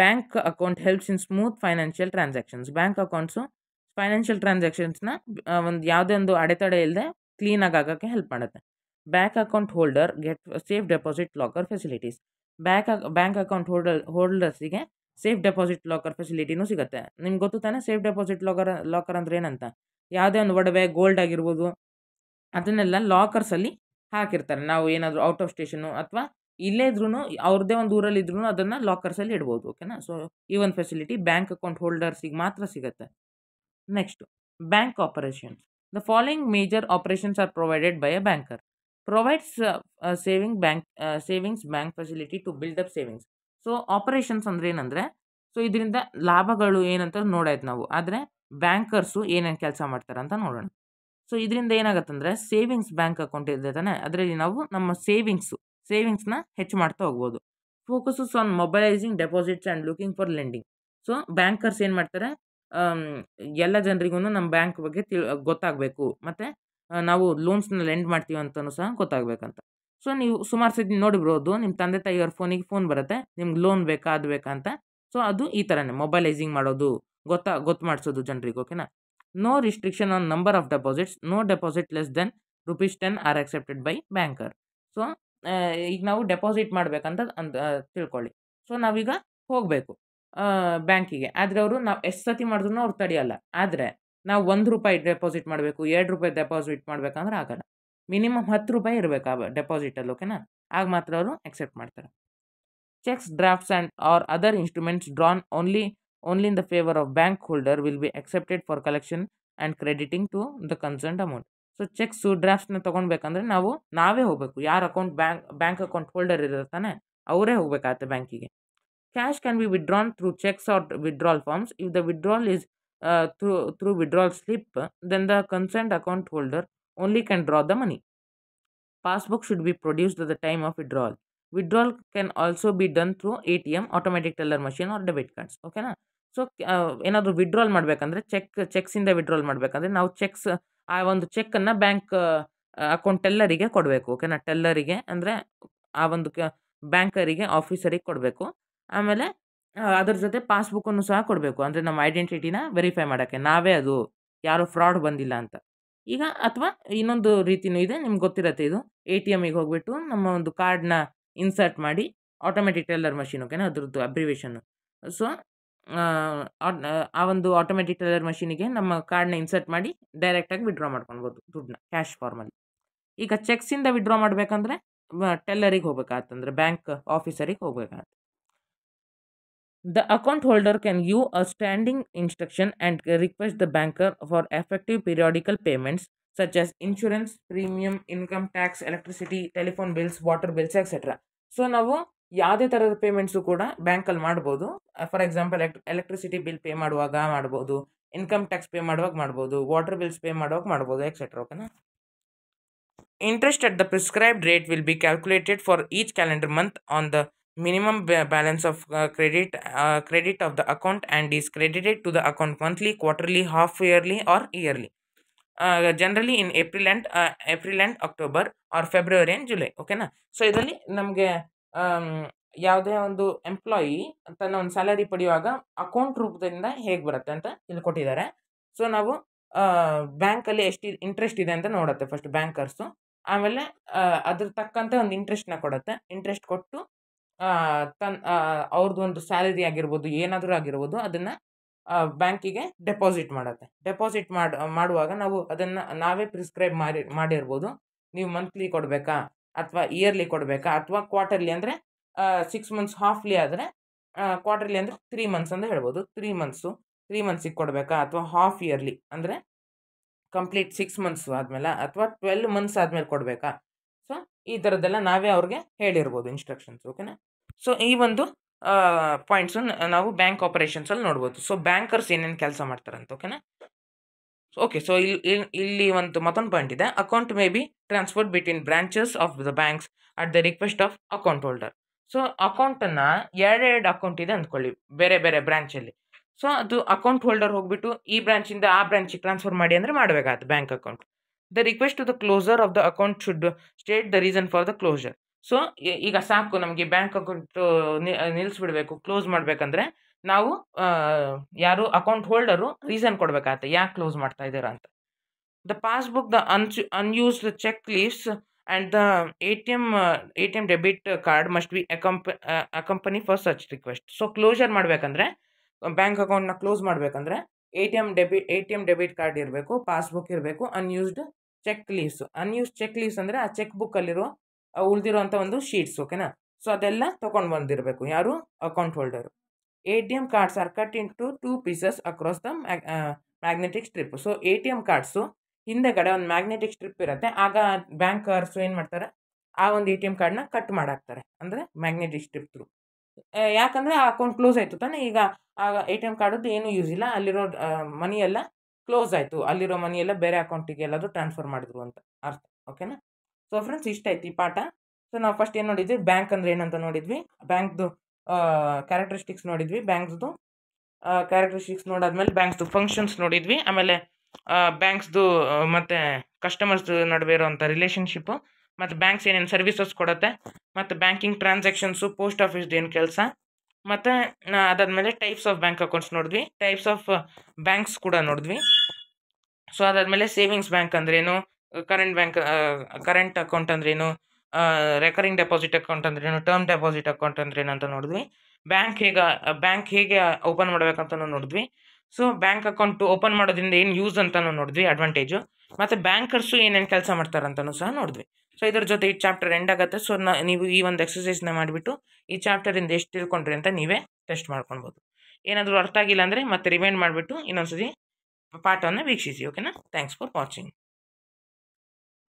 bank account helps in smooth financial transactions bank accounts financial ಟ್ರಾನ್ಸಾಕ್ಷನ್ಸ್ನ ಒಂದು ಯಾವುದೇ ಒಂದು ಅಡೆತಡೆ ಇಲ್ಲದೆ ಕ್ಲೀನಾಗಿ ಆಗೋಕ್ಕೆ ಹೆಲ್ಪ್ ಮಾಡುತ್ತೆ bank account holder get safe deposit locker facilities bank bank account holder ಹೋಲ್ಡರ್ಸಿಗೆ ಸೇಫ್ ಡೆಪಾಸಿಟ್ ಲಾಕರ್ ಫೆಸಿಲಿಟಿನೂ ಸಿಗುತ್ತೆ ನಿಮ್ಗೆ ಗೊತ್ತು ತಾನೇ ಸೇಫ್ ಡೆಪಾಸಿಟ್ ಲಾಕರ್ ಲಾಕರ್ ಅಂದ್ರೆ ಏನಂತ ಯಾವುದೇ ಒಂದು ಒಡವೆ ಗೋಲ್ಡ್ ಆಗಿರ್ಬೋದು ಅದನ್ನೆಲ್ಲ ಲಾಕರ್ಸಲ್ಲಿ ಹಾಕಿರ್ತಾರೆ ನಾವು ಏನಾದರೂ ಔಟ್ ಆಫ್ ಸ್ಟೇಷನು ಅಥವಾ ಇಲ್ಲೇ ಇದ್ರೂ ಅವ್ರದ್ದೇ ಒಂದು ಊರಲ್ಲಿ ಇದ್ರೂ ಅದನ್ನು ಲಾಕರ್ಸಲ್ಲಿ ಇಡ್ಬೋದು ಓಕೆನಾ ಸೊ ಈ ಒಂದು ಫೆಸಿಲಿಟಿ ಬ್ಯಾಂಕ್ ಅಕೌಂಟ್ ಹೋಲ್ಡರ್ಸಿಗೆ ಮಾತ್ರ ಸಿಗುತ್ತೆ next bank operations the following major operations are provided by a banker provides saving bank savings bank facility to build up savings so operations ಅಂದ್ರೆ ಏನಂದರೆ ಸೊ ಇದರಿಂದ ಲಾಭಗಳು ಏನಂತ ನೋಡಾಯ್ತು ನಾವು ಆದರೆ ಬ್ಯಾಂಕರ್ಸು ಏನೇನು ಕೆಲಸ ಮಾಡ್ತಾರೆ ಅಂತ ನೋಡೋಣ ಸೊ ಇದರಿಂದ ಅಂದ್ರೆ ಸೇವಿಂಗ್ಸ್ ಬ್ಯಾಂಕ್ ಅಕೌಂಟ್ ಇದೆ ತಾನೆ ಅದರಲ್ಲಿ ನಾವು ನಮ್ಮ ಸೇವಿಂಗ್ಸು ಸೇವಿಂಗ್ಸ್ನ ಹೆಚ್ಚು ಮಾಡ್ತಾ ಹೋಗ್ಬೋದು focuses on mobilising deposits and looking for lending so bankers ಏನು ಮಾಡ್ತಾರೆ ಎಲ್ಲ ಜನರಿಗೂ ನಮ್ಮ ಬ್ಯಾಂಕ್ ಬಗ್ಗೆ ತಿಳ್ ಗೊತ್ತಾಗಬೇಕು ಮತ್ತು ನಾವು ಲೋನ್ಸ್ನ ಲೆಂಡ್ ಮಾಡ್ತೀವಿ ಅಂತಲೂ ಸಹ ಗೊತ್ತಾಗಬೇಕಂತ ಸೊ ನೀವು ಸುಮಾರು ಸತಿ ನೋಡಿಬಿಡೋದು ನಿಮ್ಮ ತಂದೆ ತಾಯಿಯವ್ರ ಫೋನಿಗೆ ಫೋನ್ ಬರುತ್ತೆ ನಿಮ್ಗೆ ಲೋನ್ ಬೇಕಾ ಅದು ಬೇಕಾ ಅಂತ ಸೊ ಅದು ಈ ಥರನೇ ಮೊಬೈಲೈಸಿಂಗ್ ಮಾಡೋದು ಗೊತ್ತಾ ಗೊತ್ತು ಮಾಡಿಸೋದು ಜನರಿಗೆ ಓಕೆನಾ no restriction on number of deposits no deposit less than rupees ten are accepted by banker so ಈಗ ನಾವು ಡೆಪಾಸಿಟ್ ಮಾಡಬೇಕಂತ ಅಂದ ತಿಳ್ಕೊಳ್ಳಿ ಸೊ ನಾವೀಗ ಹೋಗಬೇಕು ಬ್ಯಾಂಕಿಗೆ ಆದರೆ ಅವರು ನಾವು ಎಷ್ಟು ಸತಿ ಮಾಡಿದ್ರು ಅವ್ರು ತಡೆಯಲ್ಲ ಆದರೆ ನಾವು ಒಂದು ರೂಪಾಯಿ ಡೆಪಾಸಿಟ್ ಮಾಡಬೇಕು ಎರಡು ರೂಪಾಯಿ ಡೆಪಾಸಿಟ್ ಮಾಡಬೇಕಂದ್ರೆ ಆಗಲ್ಲ ಮಿನಿಮಮ್ ಹತ್ತು ರೂಪಾಯಿ ಇರಬೇಕು ಆ ಡೆಪಾಸಿಟಲ್ಲಿ ಓಕೆನಾ ಆಗ ಮಾತ್ರ ಅವರು ಎಕ್ಸೆಪ್ಟ್ ಮಾಡ್ತಾರೆ cheques drafts and or other instruments drawn only only in the favour of bank holder will be accepted for collection and crediting to the concerned amount so cheques ಡ್ರಾಫ್ಟ್ನ ತೊಗೊಳ್ಬೇಕಂದ್ರೆ ನಾವು ನಾವೇ ಹೋಗಬೇಕು ಯಾರು account bank bank account holder ಇರೋರು ಅವರೇ ಹೋಗಬೇಕಾಗತ್ತೆ ಬ್ಯಾಂಕಿಗೆ cash can be withdrawn through cheques or withdrawal forms if the withdrawal is through through withdrawal slip then the concern account holder only can draw the money passbook should be produced the time of withdrawal withdrawal can also be done through A T M automatic teller machine or debit cards ಓಕೆನಾ so ಏನಾದರೂ withdrawal ಮಾಡಬೇಕಂದ್ರೆ cheque ಚೆಕ್ಸಿಂದ withdrawal ಮಾಡಬೇಕಂದ್ರೆ ನಾವು cheques ಆ ಒಂದು ಚೆಕ್ಕನ್ನು bank account ಟೆಲ್ಲರಿಗೆ ಕೊಡಬೇಕು ಓಕೆನಾ ಟೆಲ್ಲರಿಗೆ ಅಂದರೆ ಆ ಒಂದು ಬ್ಯಾಂಕರಿಗೆ ಆಫೀಸರಿಗೆ ಕೊಡಬೇಕು ಆಮೇಲೆ ಅದ್ರ ಜೊತೆ ಪಾಸ್ಬುಕ್ಕನ್ನು ಸಹ ಕೊಡಬೇಕು ಅಂದರೆ ನಮ್ಮ ಐಡೆಂಟಿಟಿನ ವೆರಿಫೈ ಮಾಡೋಕ್ಕೆ ನಾವೇ ಅದು ಯಾರೂ ಫ್ರಾಡ್ ಬಂದಿಲ್ಲ ಅಂತ ಈಗ ಅಥವಾ ಇನ್ನೊಂದು ರೀತಿಯೂ ಇದೆ ನಿಮ್ಗೆ ಗೊತ್ತಿರತ್ತೆ ಇದು ಎ ಟಿ ಎಮ್ಮಿಗೆ ಹೋಗ್ಬಿಟ್ಟು ನಮ್ಮ ಒಂದು ಕಾರ್ಡನ್ನ ಇನ್ಸರ್ಟ್ ಮಾಡಿ ಆಟೋಮೆಟಿಕ್ ಟೆಲ್ಲರ್ ಮಷಿನ್ ಓಕೆನಾ ಅದ್ರದ್ದು ಅಬ್ರಿವೇಷನ್ನು ಸೊ ಆ ಒಂದು ಆಟೋಮೆಟಿಕ್ ಟೆಲ್ಲರ್ ಮಷೀನಿಗೆ ನಮ್ಮ ಕಾರ್ಡ್ನ ಇನ್ಸರ್ಟ್ ಮಾಡಿ ಡೈರೆಕ್ಟಾಗಿ ವಿಡ್ರಾ ಮಾಡ್ಕೊಳ್ಬೋದು ದುಡ್ಡನ್ನ ಕ್ಯಾಶ್ ಫಾರ್ಮಲ್ಲಿ ಈಗ ಚೆಕ್ಸಿಂದ ವಿಡ್ರಾ ಮಾಡಬೇಕಂದ್ರೆ ಟೆಲ್ಲರಿಗೆ ಹೋಗ್ಬೇಕಾತಂದ್ರೆ ಬ್ಯಾಂಕ್ ಆಫೀಸರಿಗೆ ಹೋಗ್ಬೇಕಾಗತ್ತೆ the account holder can give a standing instruction and request the banker for effective periodical payments such as insurance premium income tax electricity telephone bills water bills etcetera so ನಾವು ಯಾವುದೇ ಥರದ payments ಕೂಡ ಬ್ಯಾಂಕಲ್ಲಿ ಮಾಡ್ಬೋದು for example ಎಕ್ electricity bill pay ಮಾಡುವಾಗ ಮಾಡ್ಬೋದು income tax pay ಮಾಡುವಾಗ ಮಾಡ್ಬೋದು ವಾಟರ್ ಬಿಲ್ಸ್ ಪೇ ಮಾಡುವಾಗ ಮಾಡ್ಬೋದು ಎಕ್ಸೆಟ್ರಾ ಓಕೆನಾ interest at the prescribed rate will be calculated for each calendar month on the minimum balance of credit credit of the account and is credited to the account monthly quarterly half yearly or yearly generally in April and April and October or February and July ಓಕೆನಾ so ಇದರಲ್ಲಿ ನಮಗೆ ಯಾವುದೇ ಒಂದು employee ತನ್ನ ಒಂದು salary ಪಡೆಯುವಾಗ account ರೂಪದಿಂದ ಹೇಗೆ ಬರುತ್ತೆ ಅಂತ ಇಲ್ಲಿ ಕೊಟ್ಟಿದ್ದಾರೆ ಸೊ ನಾವು ಬ್ಯಾಂಕಲ್ಲಿ ಎಷ್ಟು ಇಂಟ್ರೆಸ್ಟ್ ಇದೆ ಅಂತ ನೋಡುತ್ತೆ ಫಸ್ಟ್ ಬ್ಯಾಂಕರ್ಸು ಆಮೇಲೆ ಅದ್ರ ತಕ್ಕಂತೆ ಒಂದು ಇಂಟ್ರೆಸ್ಟ್ನ ಕೊಡುತ್ತೆ ಇಂಟ್ರೆಸ್ಟ್ ಕೊಟ್ಟು ತನ್ನ ಅವ್ರದ್ದು ಒಂದು ಸ್ಯಾಲರಿ ಆಗಿರ್ಬೋದು ಏನಾದರೂ ಆಗಿರ್ಬೋದು ಅದನ್ನು ಬ್ಯಾಂಕಿಗೆ ಡೆಪಾಸಿಟ್ ಮಾಡುತ್ತೆ ಡೆಪಾಸಿಟ್ ಮಾಡಿ ಮಾಡುವಾಗ ನಾವು ಅದನ್ನು ನಾವೇ ಪ್ರಿಸ್ಕ್ರೈಬ್ ಮಾಡಿ ಮಾಡಿರ್ಬೋದು ನೀವು ಮಂತ್ಲಿ ಕೊಡಬೇಕಾ ಅಥವಾ ಇಯರ್ಲಿ ಕೊಡಬೇಕಾ ಅಥವಾ ಕ್ವಾರ್ಟರ್ಲಿ ಅಂದರೆ ಸಿಕ್ಸ್ ಮಂತ್ಸ್ ಹಾಫ್ಲಿ ಆದರೆ ಕ್ವಾರ್ಟರ್ಲಿ ಅಂದರೆ ತ್ರೀ ಮಂತ್ಸ್ ಅಂತ ಹೇಳ್ಬೋದು ತ್ರೀ ಮಂತ್ಸು ತ್ರೀ ಮಂತ್ಸಿಗೆ ಕೊಡಬೇಕಾ ಅಥವಾ ಹಾಫ್ ಇಯರ್ಲಿ ಅಂದರೆ ಕಂಪ್ಲೀಟ್ ಸಿಕ್ಸ್ ಮಂತ್ಸ್ ಆದಮೇಲೆ ಅಥವಾ ಟ್ವೆಲ್ ಮಂತ್ಸ್ ಆದಮೇಲೆ ಕೊಡಬೇಕಾ ಸೊ ಈ ಥರದ್ದೆಲ್ಲ ನಾವೇ ಅವ್ರಿಗೆ ಹೇಳಿರ್ಬೋದು ಇನ್ಸ್ಟ್ರಕ್ಷನ್ಸ್ ಓಕೆನಾ ಸೊ ಈ ಒಂದು ಪಾಯಿಂಟ್ಸನ್ನು ನಾವು ಬ್ಯಾಂಕ್ ಆಪರೇಷನ್ಸಲ್ಲಿ ನೋಡ್ಬೋದು ಸೊ ಬ್ಯಾಂಕರ್ಸ್ ಏನೇನು ಕೆಲಸ ಮಾಡ್ತಾರಂತ ಓಕೆನಾ ಓಕೆ ಸೊ ಇಲ್ಲಿ ಇಲ್ಲಿ ಒಂದು ಮತ್ತೊಂದು ಪಾಯಿಂಟ್ ಇದೆ account may be transferred between branches of the banks at the request of account holder so ಅಕೌಂಟನ್ನು ಎರಡೆರಡು ಅಕೌಂಟ್ ಇದೆ ಅಂದ್ಕೊಳ್ಳಿ ಬೇರೆ ಬೇರೆ ಬ್ರಾಂಚಲ್ಲಿ ಸೊ ಅದು ಅಕೌಂಟ್ ಹೋಲ್ಡರ್ ಹೋಗ್ಬಿಟ್ಟು ಈ ಬ್ರಾಂಚಿಂದ ಆ ಬ್ರಾಂಚಿಗೆ ಟ್ರಾನ್ಸ್ಫರ್ ಮಾಡಿ ಅಂದರೆ ಮಾಡಬೇಕಾದ bank account the request to the closure of the account should state the reason for the closure so ಈಗ ಸಾಕು ನಮಗೆ ಬ್ಯಾಂಕ್ ಅಕೌಂಟು ನಿಲ್ಲಿಸ್ಬಿಡಬೇಕು ಕ್ಲೋಸ್ ಮಾಡಬೇಕಂದ್ರೆ ನಾವು ಯಾರು ಅಕೌಂಟ್ ಹೋಲ್ಡರು ರೀಸನ್ ಕೊಡಬೇಕಾಗತ್ತೆ ಯಾಕೆ ಕ್ಲೋಸ್ ಮಾಡ್ತಾ ಇದ್ದೀರಾ ಅಂತ ದ ಪಾಸ್ಬುಕ್ ದ ಅನ್ಸ್ unused cheque leaves and the A T M A T M debit card must be ಅಕಂಪ accompany for such request so closure ಮಾಡಬೇಕಂದ್ರೆ ಬ್ಯಾಂಕ್ ಅಕೌಂಟ್ನ ಕ್ಲೋಸ್ ಮಾಡಬೇಕಂದ್ರೆ A T M debit A T M debit card ಇರಬೇಕು passbook ಇರಬೇಕು unused cheque leaves unused cheque leaves ಅಂದರೆ ಆ check ಬುಕ್ಕಲ್ಲಿರೋ ಉಳಿದಿರೋ ಅಂಥ ಒಂದು ಶೀಟ್ಸ್ ಓಕೆನಾ ಸೊ ಅದೆಲ್ಲ ತೊಗೊಂಡು ಬಂದಿರಬೇಕು ಯಾರು account holder A T M cards are cut into two pieces across the magnetic strip so A T M cards ಹಿಂದೆಗಡೆ ಒಂದು ಮ್ಯಾಗ್ನೆಟಿಕ್ ಸ್ಟ್ರಿಪ್ ಇರುತ್ತೆ ಆಗ ಬ್ಯಾಂಕರ್ಸು ಏನು ಮಾಡ್ತಾರೆ ಆ ಒಂದು ಎ ಟಿ ಎಮ್ ಕಾರ್ಡ್ನ ಕಟ್ ಮಾಡಾಕ್ತಾರೆ ಅಂದರೆ ಮ್ಯಾಗ್ನೆಟಿಕ್ ಸ್ಟ್ರಿಪ್ ತ್ರೂ ಯಾಕಂದರೆ ಆ ಅಕೌಂಟ್ ಕ್ಲೋಸ್ ಆಯಿತು ತಾನೇ ಈಗ ಆಗ ಎ ಟಿ ಎಮ್ ಕಾರ್ಡದ್ದು ಏನೂ ಯೂಸ್ ಇಲ್ಲ ಅಲ್ಲಿರೋ ಮನಿ ಎಲ್ಲ ಕ್ಲೋಸ್ ಆಯಿತು ಅಲ್ಲಿರೋ ಮನಿ ಎಲ್ಲ ಬೇರೆ ಅಕೌಂಟಿಗೆ ಎಲ್ಲಾದರೂ ಟ್ರಾನ್ಸ್ಫರ್ ಮಾಡಿದ್ರು ಅಂತ ಅರ್ಥ ಓಕೆನಾ ಸೊ ಫ್ರೆಂಡ್ಸ್ ಇಷ್ಟ ಆಯ್ತು ಈ ಪಾಠ ಸೊ ನಾವು ಫಸ್ಟ್ ಏನು ನೋಡಿದ್ವಿ ಬ್ಯಾಂಕ್ ಅಂದರೆ ಏನಂತ ನೋಡಿದ್ವಿ ಬ್ಯಾಂಕ್ದು ಕ್ಯಾರೆಕ್ಟರಿಸ್ಟಿಕ್ಸ್ ನೋಡಿದ್ವಿ ಬ್ಯಾಂಕ್ಸ್ದು ಕ್ಯಾರೆಕ್ಟರಿಸ್ಟಿಕ್ಸ್ ನೋಡಾದ್ಮೇಲೆ ಬ್ಯಾಂಕ್ಸ್ದು ಫಂಕ್ಷನ್ಸ್ ನೋಡಿದ್ವಿ ಆಮೇಲೆ ಬ್ಯಾಂಕ್ಸ್ದು ಮತ್ತು ಕಸ್ಟಮರ್ಸ್ದು ನಡುವೆ ಇರೋವಂಥ ರಿಲೇಷನ್ಶಿಪ್ಪು ಮತ್ತು ಬ್ಯಾಂಕ್ಸ್ ಏನೇನು ಸರ್ವಿಸಸ್ ಕೊಡುತ್ತೆ ಮತ್ತು ಬ್ಯಾಂಕಿಂಗ್ ಟ್ರಾನ್ಸಾಕ್ಷನ್ಸು ಪೋಸ್ಟ್ ಆಫೀಸ್ದು ಏನು ಕೆಲಸ ಮತ್ತು ಅದಾದಮೇಲೆ ಟೈಪ್ಸ್ ಆಫ್ ಬ್ಯಾಂಕ್ ಅಕೌಂಟ್ಸ್ ನೋಡಿದ್ವಿ ಟೈಪ್ಸ್ ಆಫ್ ಬ್ಯಾಂಕ್ಸ್ ಕೂಡ ನೋಡಿದ್ವಿ ಸೊ ಅದಾದಮೇಲೆ ಸೇವಿಂಗ್ಸ್ ಬ್ಯಾಂಕ್ ಅಂದ್ರೇನು ಕರೆಂಟ್ ಬ್ಯಾಂಕ್ ಕರೆಂಟ್ ಅಕೌಂಟ್ ಅಂದ್ರೇನು ರೆಕರಿಂಗ್ ಡೆಪಾಸಿಟ್ ಅಕೌಂಟ್ ಅಂದ್ರೇನು ಟರ್ಮ್ ಡೆಪಾಸಿಟ್ ಅಕೌಂಟ್ ಅಂದ್ರೇನು ಅಂತ ನೋಡಿದ್ವಿ ಬ್ಯಾಂಕ್ ಹೇಗೆ ಬ್ಯಾಂಕ್ ಹೇಗೆ ಓಪನ್ ಮಾಡಬೇಕಂತಲೂ ನೋಡಿದ್ವಿ ಸೊ ಬ್ಯಾಂಕ್ ಅಕೌಂಟ್ ಓಪನ್ ಮಾಡೋದ್ರಿಂದ ಏನು ಯೂಸ್ ಅಂತಲೂ ನೋಡಿದ್ವಿ ಅಡ್ವಾಂಟೇಜು ಮತ್ತು ಬ್ಯಾಂಕರ್ಸು ಏನೇನು ಕೆಲಸ ಅಂತಲೂ ಸಹ ನೋಡಿದ್ವಿ ಸೊ ಇದ್ರ ಜೊತೆ ಈ ಚಾಪ್ಟರ್ ಎಂಡ್ ಆಗುತ್ತೆ ಸೊ ನೀವು ಈ ಒಂದು ಎಕ್ಸಸೈಸ್ನ ಮಾಡಿಬಿಟ್ಟು ಈ ಚಾಪ್ಟರಿಂದ ಎಷ್ಟು ತಿಳ್ಕೊಂಡ್ರಿ ಅಂತ ನೀವೇ ಟೆಸ್ಟ್ ಮಾಡ್ಕೊಳ್ಬೋದು ಏನಾದರೂ ಅರ್ಥ ಆಗಿಲ್ಲ ಅಂದರೆ ಮತ್ತೆ ರಿಮೈಂಡ್ ಮಾಡಿಬಿಟ್ಟು ಇನ್ನೊಂದ್ಸತಿ ಪಾಠವನ್ನು ವೀಕ್ಷಿಸಿ ಓಕೆನಾ ಥ್ಯಾಂಕ್ಸ್ ಫಾರ್ ವಾಚಿಂಗ್